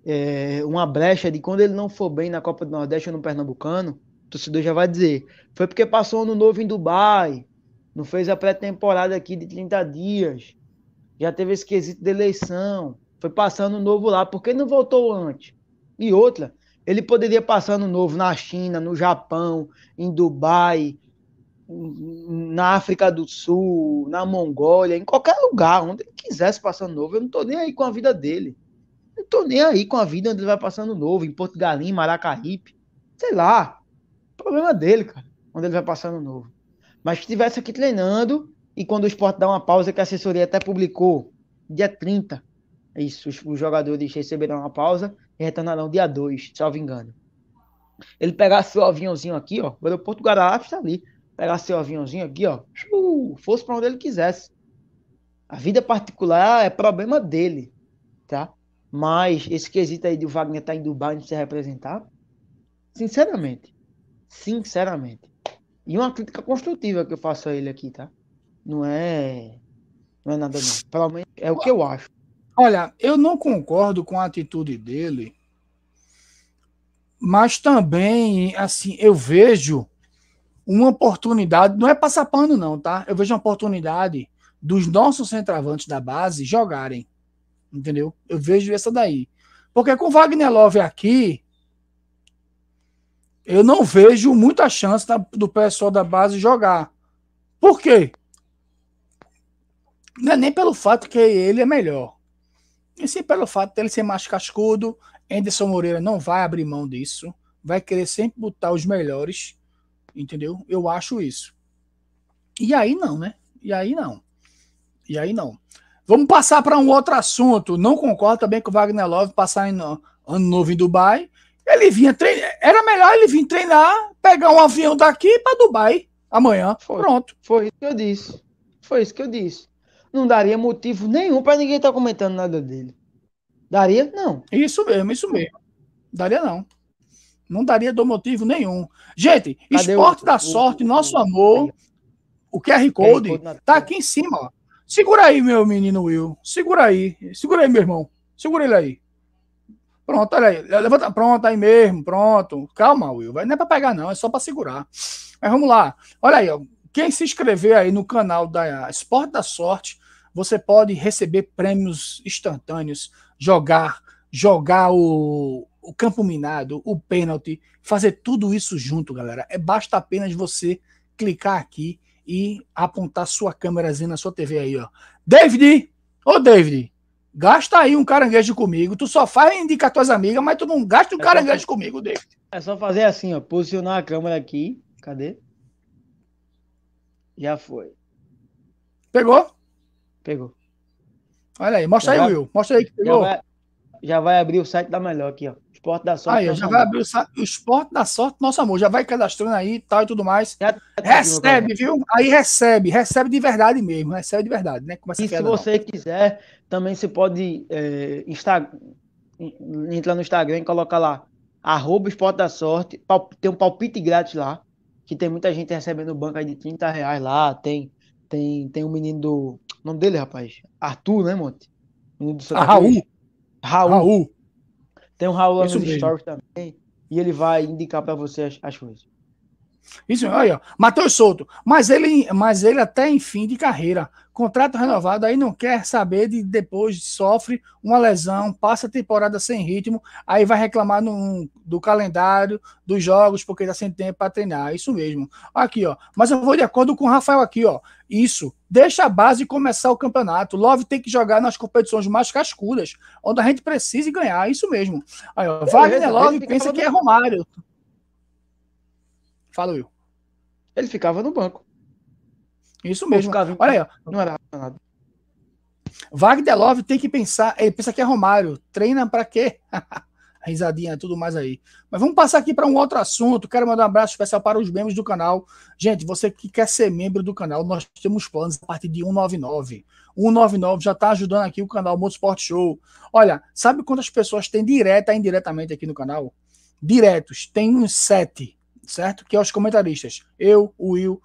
é, uma brecha de quando ele não for bem na Copa do Nordeste ou no Pernambucano, o torcedor já vai dizer, foi porque passou ano novo em Dubai, não fez a pré-temporada aqui de 30 dias, já teve esse quesito de eleição, foi passando novo lá, por que não voltou antes? E outra, ele poderia passar ano novo na China, no Japão, em Dubai, na África do Sul, na Mongólia, em qualquer lugar, onde ele quisesse passar novo. Eu não estou nem aí com a vida dele. Não estou nem aí com a vida onde ele vai passando novo, em Porto Galim, Maracaípe, sei lá. Problema dele, cara, onde ele vai passando novo. Mas que estivesse aqui treinando e quando o esporte dá uma pausa, que a assessoria até publicou, dia 30, é isso, os, os jogadores receberão uma pausa e retornarão dia 2, salvo engano. Ele pegar seu aviãozinho aqui, ó, o aeroporto Guarapes está ali, pegar seu aviãozinho aqui, ó, fosse para onde ele quisesse. A vida particular é problema dele, tá? Mas esse quesito aí de o Wagner estar tá em Dubai e se representar, sinceramente, sinceramente. E uma crítica construtiva que eu faço a ele aqui, tá? Não é, não é nada não. Pelo menos é o que eu acho. Olha, eu não concordo com a atitude dele, mas também, assim, eu vejo uma oportunidade, não é passar pano não, tá? Eu vejo uma oportunidade dos nossos centravantes da base jogarem, entendeu? Eu vejo essa daí. Porque com o Wagner Love aqui, eu não vejo muita chance da, do pessoal da base jogar. Por quê? Não é nem pelo fato que ele é melhor. E sim pelo fato dele ser mais cascudo. Anderson Moreira não vai abrir mão disso. Vai querer sempre botar os melhores. Entendeu? Eu acho isso. E aí não, né? E aí não. E aí não. Vamos passar para um outro assunto. Não concordo também com o Wagner Love passar em, ano novo em Dubai. Ele vinha treinar. Era melhor ele vir treinar, pegar um avião daqui para Dubai amanhã. Foi, Pronto. Foi isso que eu disse. Foi isso que eu disse não daria motivo nenhum para ninguém estar tá comentando nada dele. Daria? Não. Isso mesmo, isso mesmo. Daria não. Não daria do motivo nenhum. Gente, Cadê Esporte o, da o, Sorte, o, Nosso Amor, o QR Code, Code tá aqui em cima. Ó. Segura aí, meu menino Will. Segura aí. Segura aí, meu irmão. Segura ele aí. Pronto, olha aí. Levanta, pronto, aí mesmo, pronto. Calma, Will. Não é para pegar, não, é só para segurar. Mas vamos lá. Olha aí, ó. Quem se inscrever aí no canal da Esporte da Sorte, você pode receber prêmios instantâneos, jogar, jogar o, o campo minado, o pênalti, fazer tudo isso junto, galera. É basta apenas você clicar aqui e apontar sua câmerazinha na sua TV aí, ó. David, ô David, gasta aí um caranguejo comigo. Tu só faz indicar tuas amigas, mas tu não gasta um é caranguejo só... comigo, David. É só fazer assim, ó, posicionar a câmera aqui. Cadê? Já foi. Pegou? Pegou. Olha aí, mostra já aí, vai, Will. Mostra aí que pegou. Já vai, já vai, abrir o site da melhor aqui, ó. Esporte da Sorte. Aí, já amor. vai abrir o site. Esporte da Sorte, nosso amor. Já vai cadastrando aí e tal e tudo mais. Já, tá recebe, viu? Aí recebe. Recebe de verdade mesmo. Recebe de verdade, né? Começa e se você não. quiser, também você pode é, insta... entrar no Instagram e colocar lá arroba Esporte da Sorte. Tem um palpite grátis lá. Que tem muita gente recebendo banca de 30 reais lá. Tem, tem, tem um menino do o nome dele, rapaz? Arthur, né, Monte? Um ah, Raul. Raul. Raul. Tem um Raul lá Isso nos stories também. E ele vai indicar para você as, as coisas. Isso, olha, Matheus Souto. Mas ele, mas ele até em fim de carreira. Contrato renovado, aí não quer saber de depois sofre uma lesão, passa a temporada sem ritmo, aí vai reclamar no, do calendário, dos jogos, porque está sem tempo para treinar. É isso mesmo. Aqui, ó. Mas eu vou de acordo com o Rafael aqui, ó. Isso. Deixa a base começar o campeonato. Love tem que jogar nas competições mais cascudas, onde a gente precisa ganhar. É isso mesmo. Aí, ó, Wagner Love pensa que é Romário. Fala, Will. Ele ficava no banco. Isso mesmo. Olha aí, ó. Não era nada. Love tem que pensar. Ele pensa que é Romário. Treina para quê? *laughs* Risadinha, tudo mais aí. Mas vamos passar aqui para um outro assunto. Quero mandar um abraço especial para os membros do canal. Gente, você que quer ser membro do canal, nós temos planos a partir de 199. 199 já está ajudando aqui o canal Motorsport Show. Olha, sabe quantas pessoas tem direta e indiretamente aqui no canal? Diretos, tem uns sete certo? Que é os comentaristas. Eu, o Will,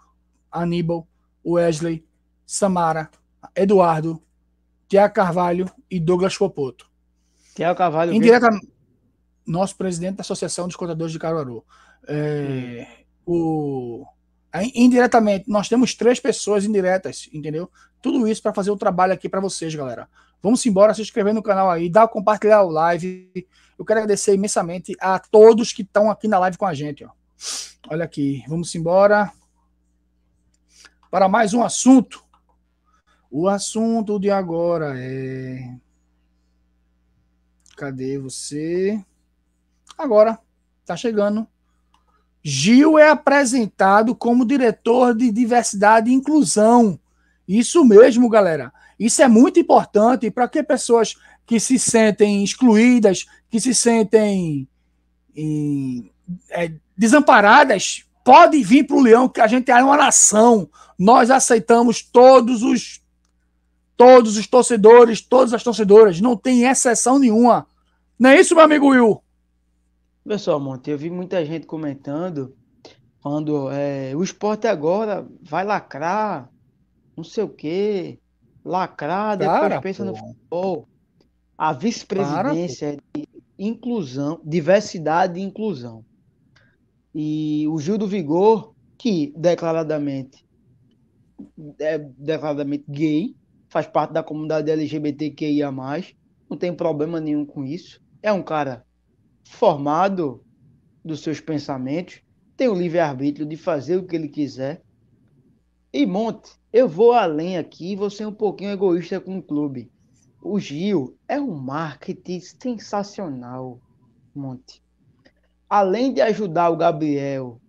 Aníbal, Wesley, Samara, Eduardo, Tiago Carvalho e Douglas Popoto. Tiago Carvalho. Indiretamente. Nosso presidente da Associação dos Contadores de Caruaru. É, hum. o, indiretamente, nós temos três pessoas indiretas, entendeu? Tudo isso para fazer o trabalho aqui para vocês, galera. Vamos embora, se inscrever no canal aí, dar compartilhar o live. Eu quero agradecer imensamente a todos que estão aqui na live com a gente, ó. Olha aqui, vamos embora para mais um assunto. O assunto de agora é. Cadê você? Agora, tá chegando. Gil é apresentado como diretor de diversidade e inclusão. Isso mesmo, galera. Isso é muito importante para que pessoas que se sentem excluídas, que se sentem em, é, desamparadas pode vir para o leão, que a gente é uma nação. Nós aceitamos todos os todos os torcedores, todas as torcedoras, não tem exceção nenhuma. Não é isso, meu amigo Will? Pessoal, Monte, eu vi muita gente comentando quando é, o esporte agora vai lacrar, não sei o quê, lacrar, depois Para, pensa no futebol. A vice-presidência é de inclusão, diversidade e inclusão. E o Gil do Vigor, que declaradamente é declaradamente gay, faz parte da comunidade LGBTQIA+, não tem problema nenhum com isso. É um cara formado dos seus pensamentos, tem o livre-arbítrio de fazer o que ele quiser. E Monte, eu vou além aqui, vou ser um pouquinho egoísta com o clube. O Gil é um marketing sensacional, Monte além de ajudar o Gabriel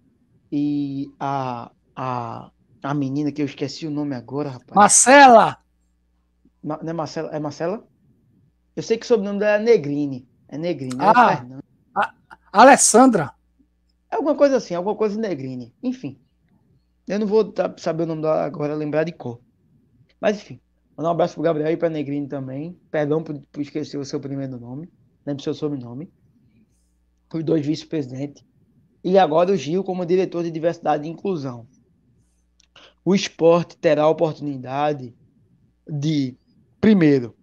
e a, a, a menina que eu esqueci o nome agora, rapaz. Marcela! Ma, não é Marcela? É Marcela? Eu sei que o sobrenome dela é Negrini. É Negrini. Né? Ah, a, Alessandra. É alguma coisa assim, alguma coisa Negrini. Enfim. Eu não vou saber o nome dela agora, lembrar de cor. Mas enfim. Mandar um abraço pro Gabriel e pra Negrini também. Perdão por, por esquecer o seu primeiro nome. Lembro né, seu sobrenome os dois vice-presidentes, e agora o Gil como diretor de diversidade e inclusão. O esporte terá a oportunidade de, primeiro,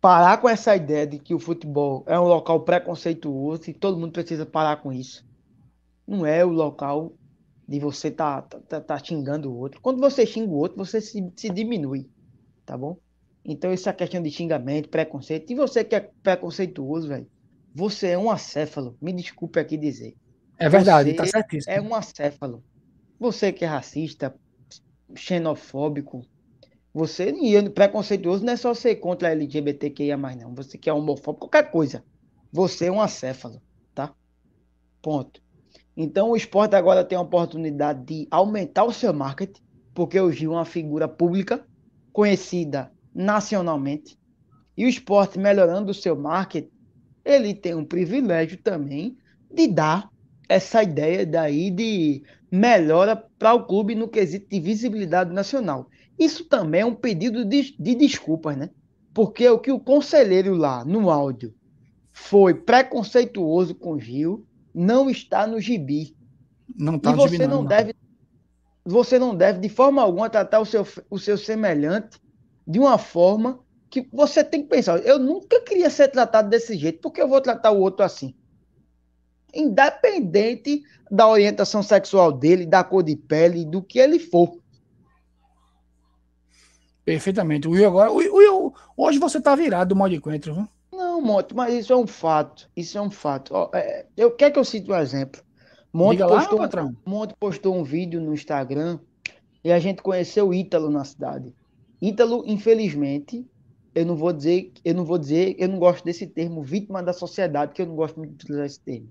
parar com essa ideia de que o futebol é um local preconceituoso e todo mundo precisa parar com isso. Não é o local de você tá, tá, tá, tá xingando o outro. Quando você xinga o outro, você se, se diminui, tá bom? Então, essa é questão de xingamento, preconceito, e você que é preconceituoso, velho, você é um acéfalo. Me desculpe aqui dizer. É verdade, tá você tá certíssimo. É um acéfalo. Você que é racista, xenofóbico, você e preconceituoso não é só ser contra a LGBTQIA, não. Você que é homofóbico, qualquer coisa. Você é um acéfalo, tá? Ponto. Então o esporte agora tem a oportunidade de aumentar o seu marketing, porque hoje é uma figura pública, conhecida nacionalmente. E o esporte melhorando o seu marketing, ele tem um privilégio também de dar essa ideia daí de melhora para o clube no quesito de visibilidade nacional. Isso também é um pedido de, de desculpas, né? Porque o que o conselheiro lá no áudio foi preconceituoso com o Gil não está no gibi. Não tá e você não deve você não deve de forma alguma tratar o seu, o seu semelhante de uma forma que você tem que pensar, eu nunca queria ser tratado desse jeito, porque eu vou tratar o outro assim. Independente da orientação sexual dele, da cor de pele, do que ele for. Perfeitamente. Will, agora, Will, hoje você está virado do modo de encontro, viu? Não, Monte, mas isso é um fato. Isso é um fato. Ó, é, eu quero que eu cite um exemplo. Monte postou, lá, um, Monte postou um vídeo no Instagram e a gente conheceu o Ítalo na cidade. Ítalo, infelizmente, eu não vou dizer, eu não vou dizer, eu não gosto desse termo vítima da sociedade, que eu não gosto muito de utilizar esse termo.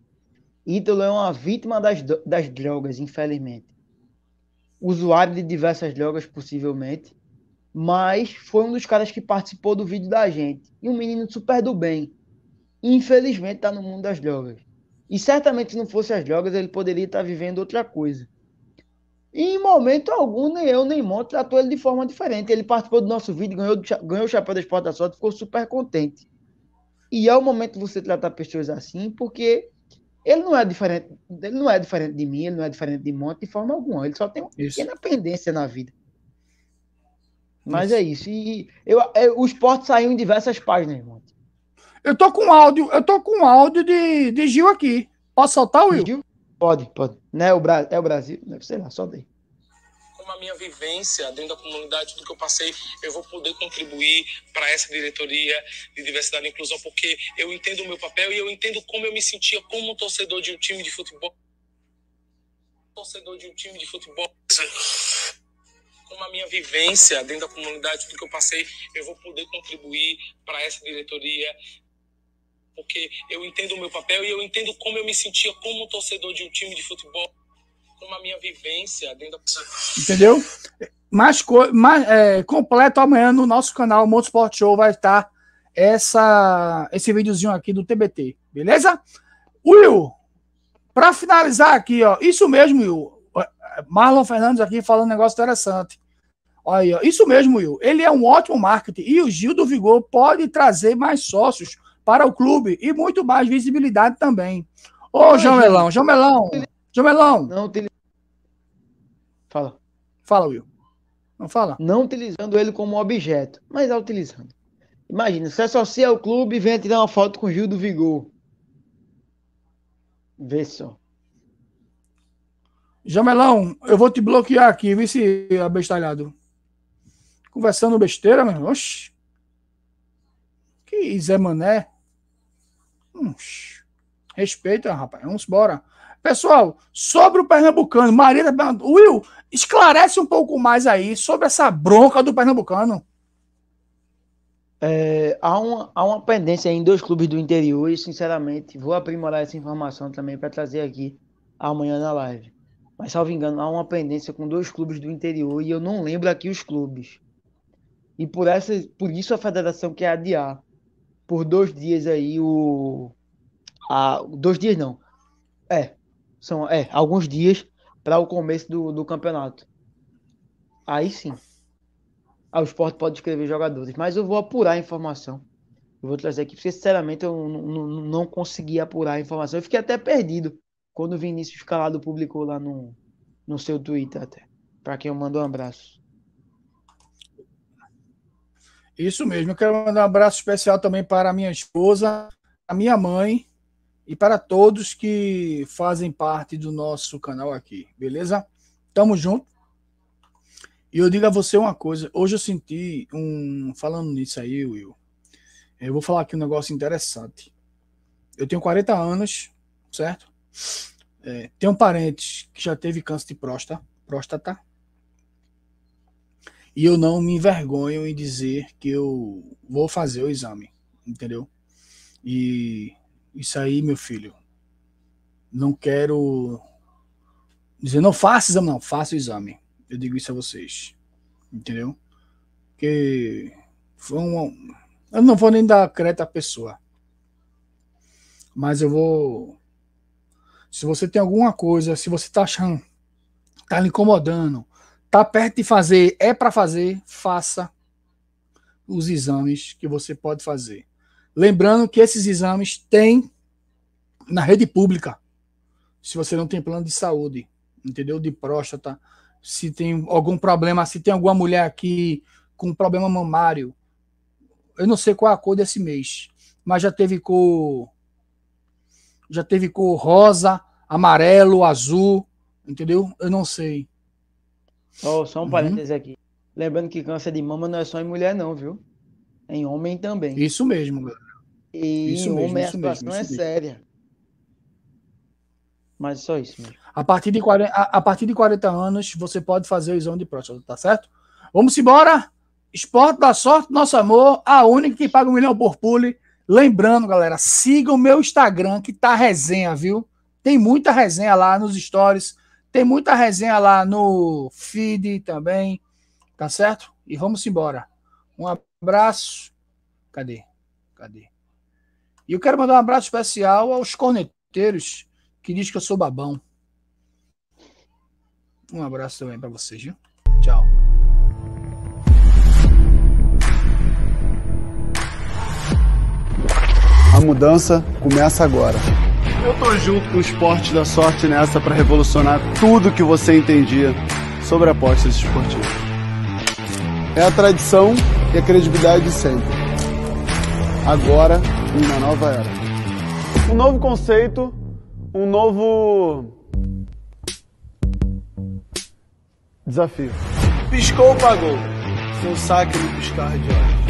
Ítalo é uma vítima das, das drogas, infelizmente. Usuário de diversas drogas, possivelmente. Mas foi um dos caras que participou do vídeo da gente. E um menino super do bem. Infelizmente está no mundo das drogas. E certamente se não fosse as drogas, ele poderia estar tá vivendo outra coisa. E em momento algum, nem eu nem Monte tratou ele de forma diferente. Ele participou do nosso vídeo, ganhou, ganhou o chapéu da Esporte da Sorte, ficou super contente. E é o momento de você tratar pessoas assim, porque ele não é diferente, ele não é diferente de mim, ele não é diferente de Monte de forma alguma. Ele só tem uma isso. pequena pendência na vida. Mas isso. é isso. E eu, eu, é, o esporte saiu em diversas páginas, Monte. Eu tô com áudio, eu tô com áudio de, de Gil aqui. Posso soltar, Will? Gil? Pode, pode. né? é o, Bra é o Brasil? Né, sei lá, só daí. Como a minha vivência dentro da comunidade, tudo que eu passei, eu vou poder contribuir para essa diretoria de diversidade e inclusão, porque eu entendo o meu papel e eu entendo como eu me sentia como um torcedor de um time de futebol. Torcedor de um time de futebol. Como a minha vivência dentro da comunidade, tudo que eu passei, eu vou poder contribuir para essa diretoria porque eu entendo o meu papel e eu entendo como eu me sentia como torcedor de um time de futebol, como a minha vivência dentro da... Entendeu? Mais, co... mais é, completo amanhã no nosso canal Motorsport Show vai estar essa, esse videozinho aqui do TBT, beleza? Will, para finalizar aqui, ó, isso mesmo, Will. Marlon Fernandes aqui falando um negócio interessante. Olha, isso mesmo, Will. Ele é um ótimo marketing e o Gil do Vigor pode trazer mais sócios para o clube e muito mais visibilidade também. Ô, jamelão, João Melão, é João Melão, João Melão. Não utiliz... Fala. Fala, Will. Não fala. Não utilizando ele como objeto, mas a tá utilizando. Imagina, se associa ao clube e vem tirar uma foto com o Gil do Vigor. Vê só. Jamelão, eu vou te bloquear aqui, viu, esse abestalhado. Conversando besteira, mano. Oxi. Que Zé Mané. Uns. Respeita, rapaz. Vamos embora. Pessoal, sobre o Pernambucano, Maria Will, esclarece um pouco mais aí sobre essa bronca do Pernambucano. É, há, uma, há uma pendência em dois clubes do interior e, sinceramente, vou aprimorar essa informação também para trazer aqui amanhã na live. Mas, salvo engano, há uma pendência com dois clubes do interior e eu não lembro aqui os clubes. E por, essa, por isso a federação quer adiar por dois dias aí o. A, dois dias não. É. São é, alguns dias para o começo do, do campeonato. Aí sim. o esporte pode escrever jogadores. Mas eu vou apurar a informação. Eu vou trazer aqui, porque sinceramente eu não, não, não consegui apurar a informação. Eu fiquei até perdido quando o Vinícius Calado publicou lá no, no seu Twitter até. Para quem eu mando um abraço. Isso mesmo. Eu quero mandar um abraço especial também para a minha esposa, a minha mãe e para todos que fazem parte do nosso canal aqui, beleza? Tamo junto. E eu digo a você uma coisa. Hoje eu senti um. Falando nisso aí, Will, eu vou falar aqui um negócio interessante. Eu tenho 40 anos, certo? É, tenho parentes que já teve câncer de próstata, próstata e eu não me envergonho em dizer que eu vou fazer o exame, entendeu? E isso aí, meu filho, não quero dizer, não faça exame, não, faça o exame. Eu digo isso a vocês, entendeu? Que foi um. Eu não vou nem dar crédito à pessoa, mas eu vou. Se você tem alguma coisa, se você tá achando, tá lhe incomodando, Tá perto de fazer, é para fazer, faça os exames que você pode fazer. Lembrando que esses exames tem na rede pública. Se você não tem plano de saúde, entendeu? De próstata, se tem algum problema, se tem alguma mulher aqui com problema mamário. Eu não sei qual é a cor desse mês, mas já teve cor já teve cor rosa, amarelo, azul, entendeu? Eu não sei. Só, só um uhum. parênteses aqui. Lembrando que câncer de mama não é só em mulher, não, viu? É em homem também. Isso mesmo, galera. E isso em mesmo, homem a situação é mesmo. séria. Mas só isso mesmo. A partir, de 40, a, a, partir de 40 anos, você pode fazer o exame de próstata, tá certo? Vamos embora! Esporte da sorte, nosso amor, a única que paga um milhão por pule. Lembrando, galera, siga o meu Instagram, que tá resenha, viu? Tem muita resenha lá nos stories tem muita resenha lá no feed também, tá certo? E vamos embora. Um abraço. Cadê? Cadê? E eu quero mandar um abraço especial aos corneteiros que diz que eu sou babão. Um abraço também para vocês, viu? Tchau. A mudança começa agora. Eu tô junto com o esporte da sorte nessa para revolucionar tudo que você entendia sobre apostas esportivas. É a tradição e a credibilidade de sempre. Agora, em uma nova era. Um novo conceito, um novo desafio. Piscou, ou pagou. Seu um saque no piscar de olhos.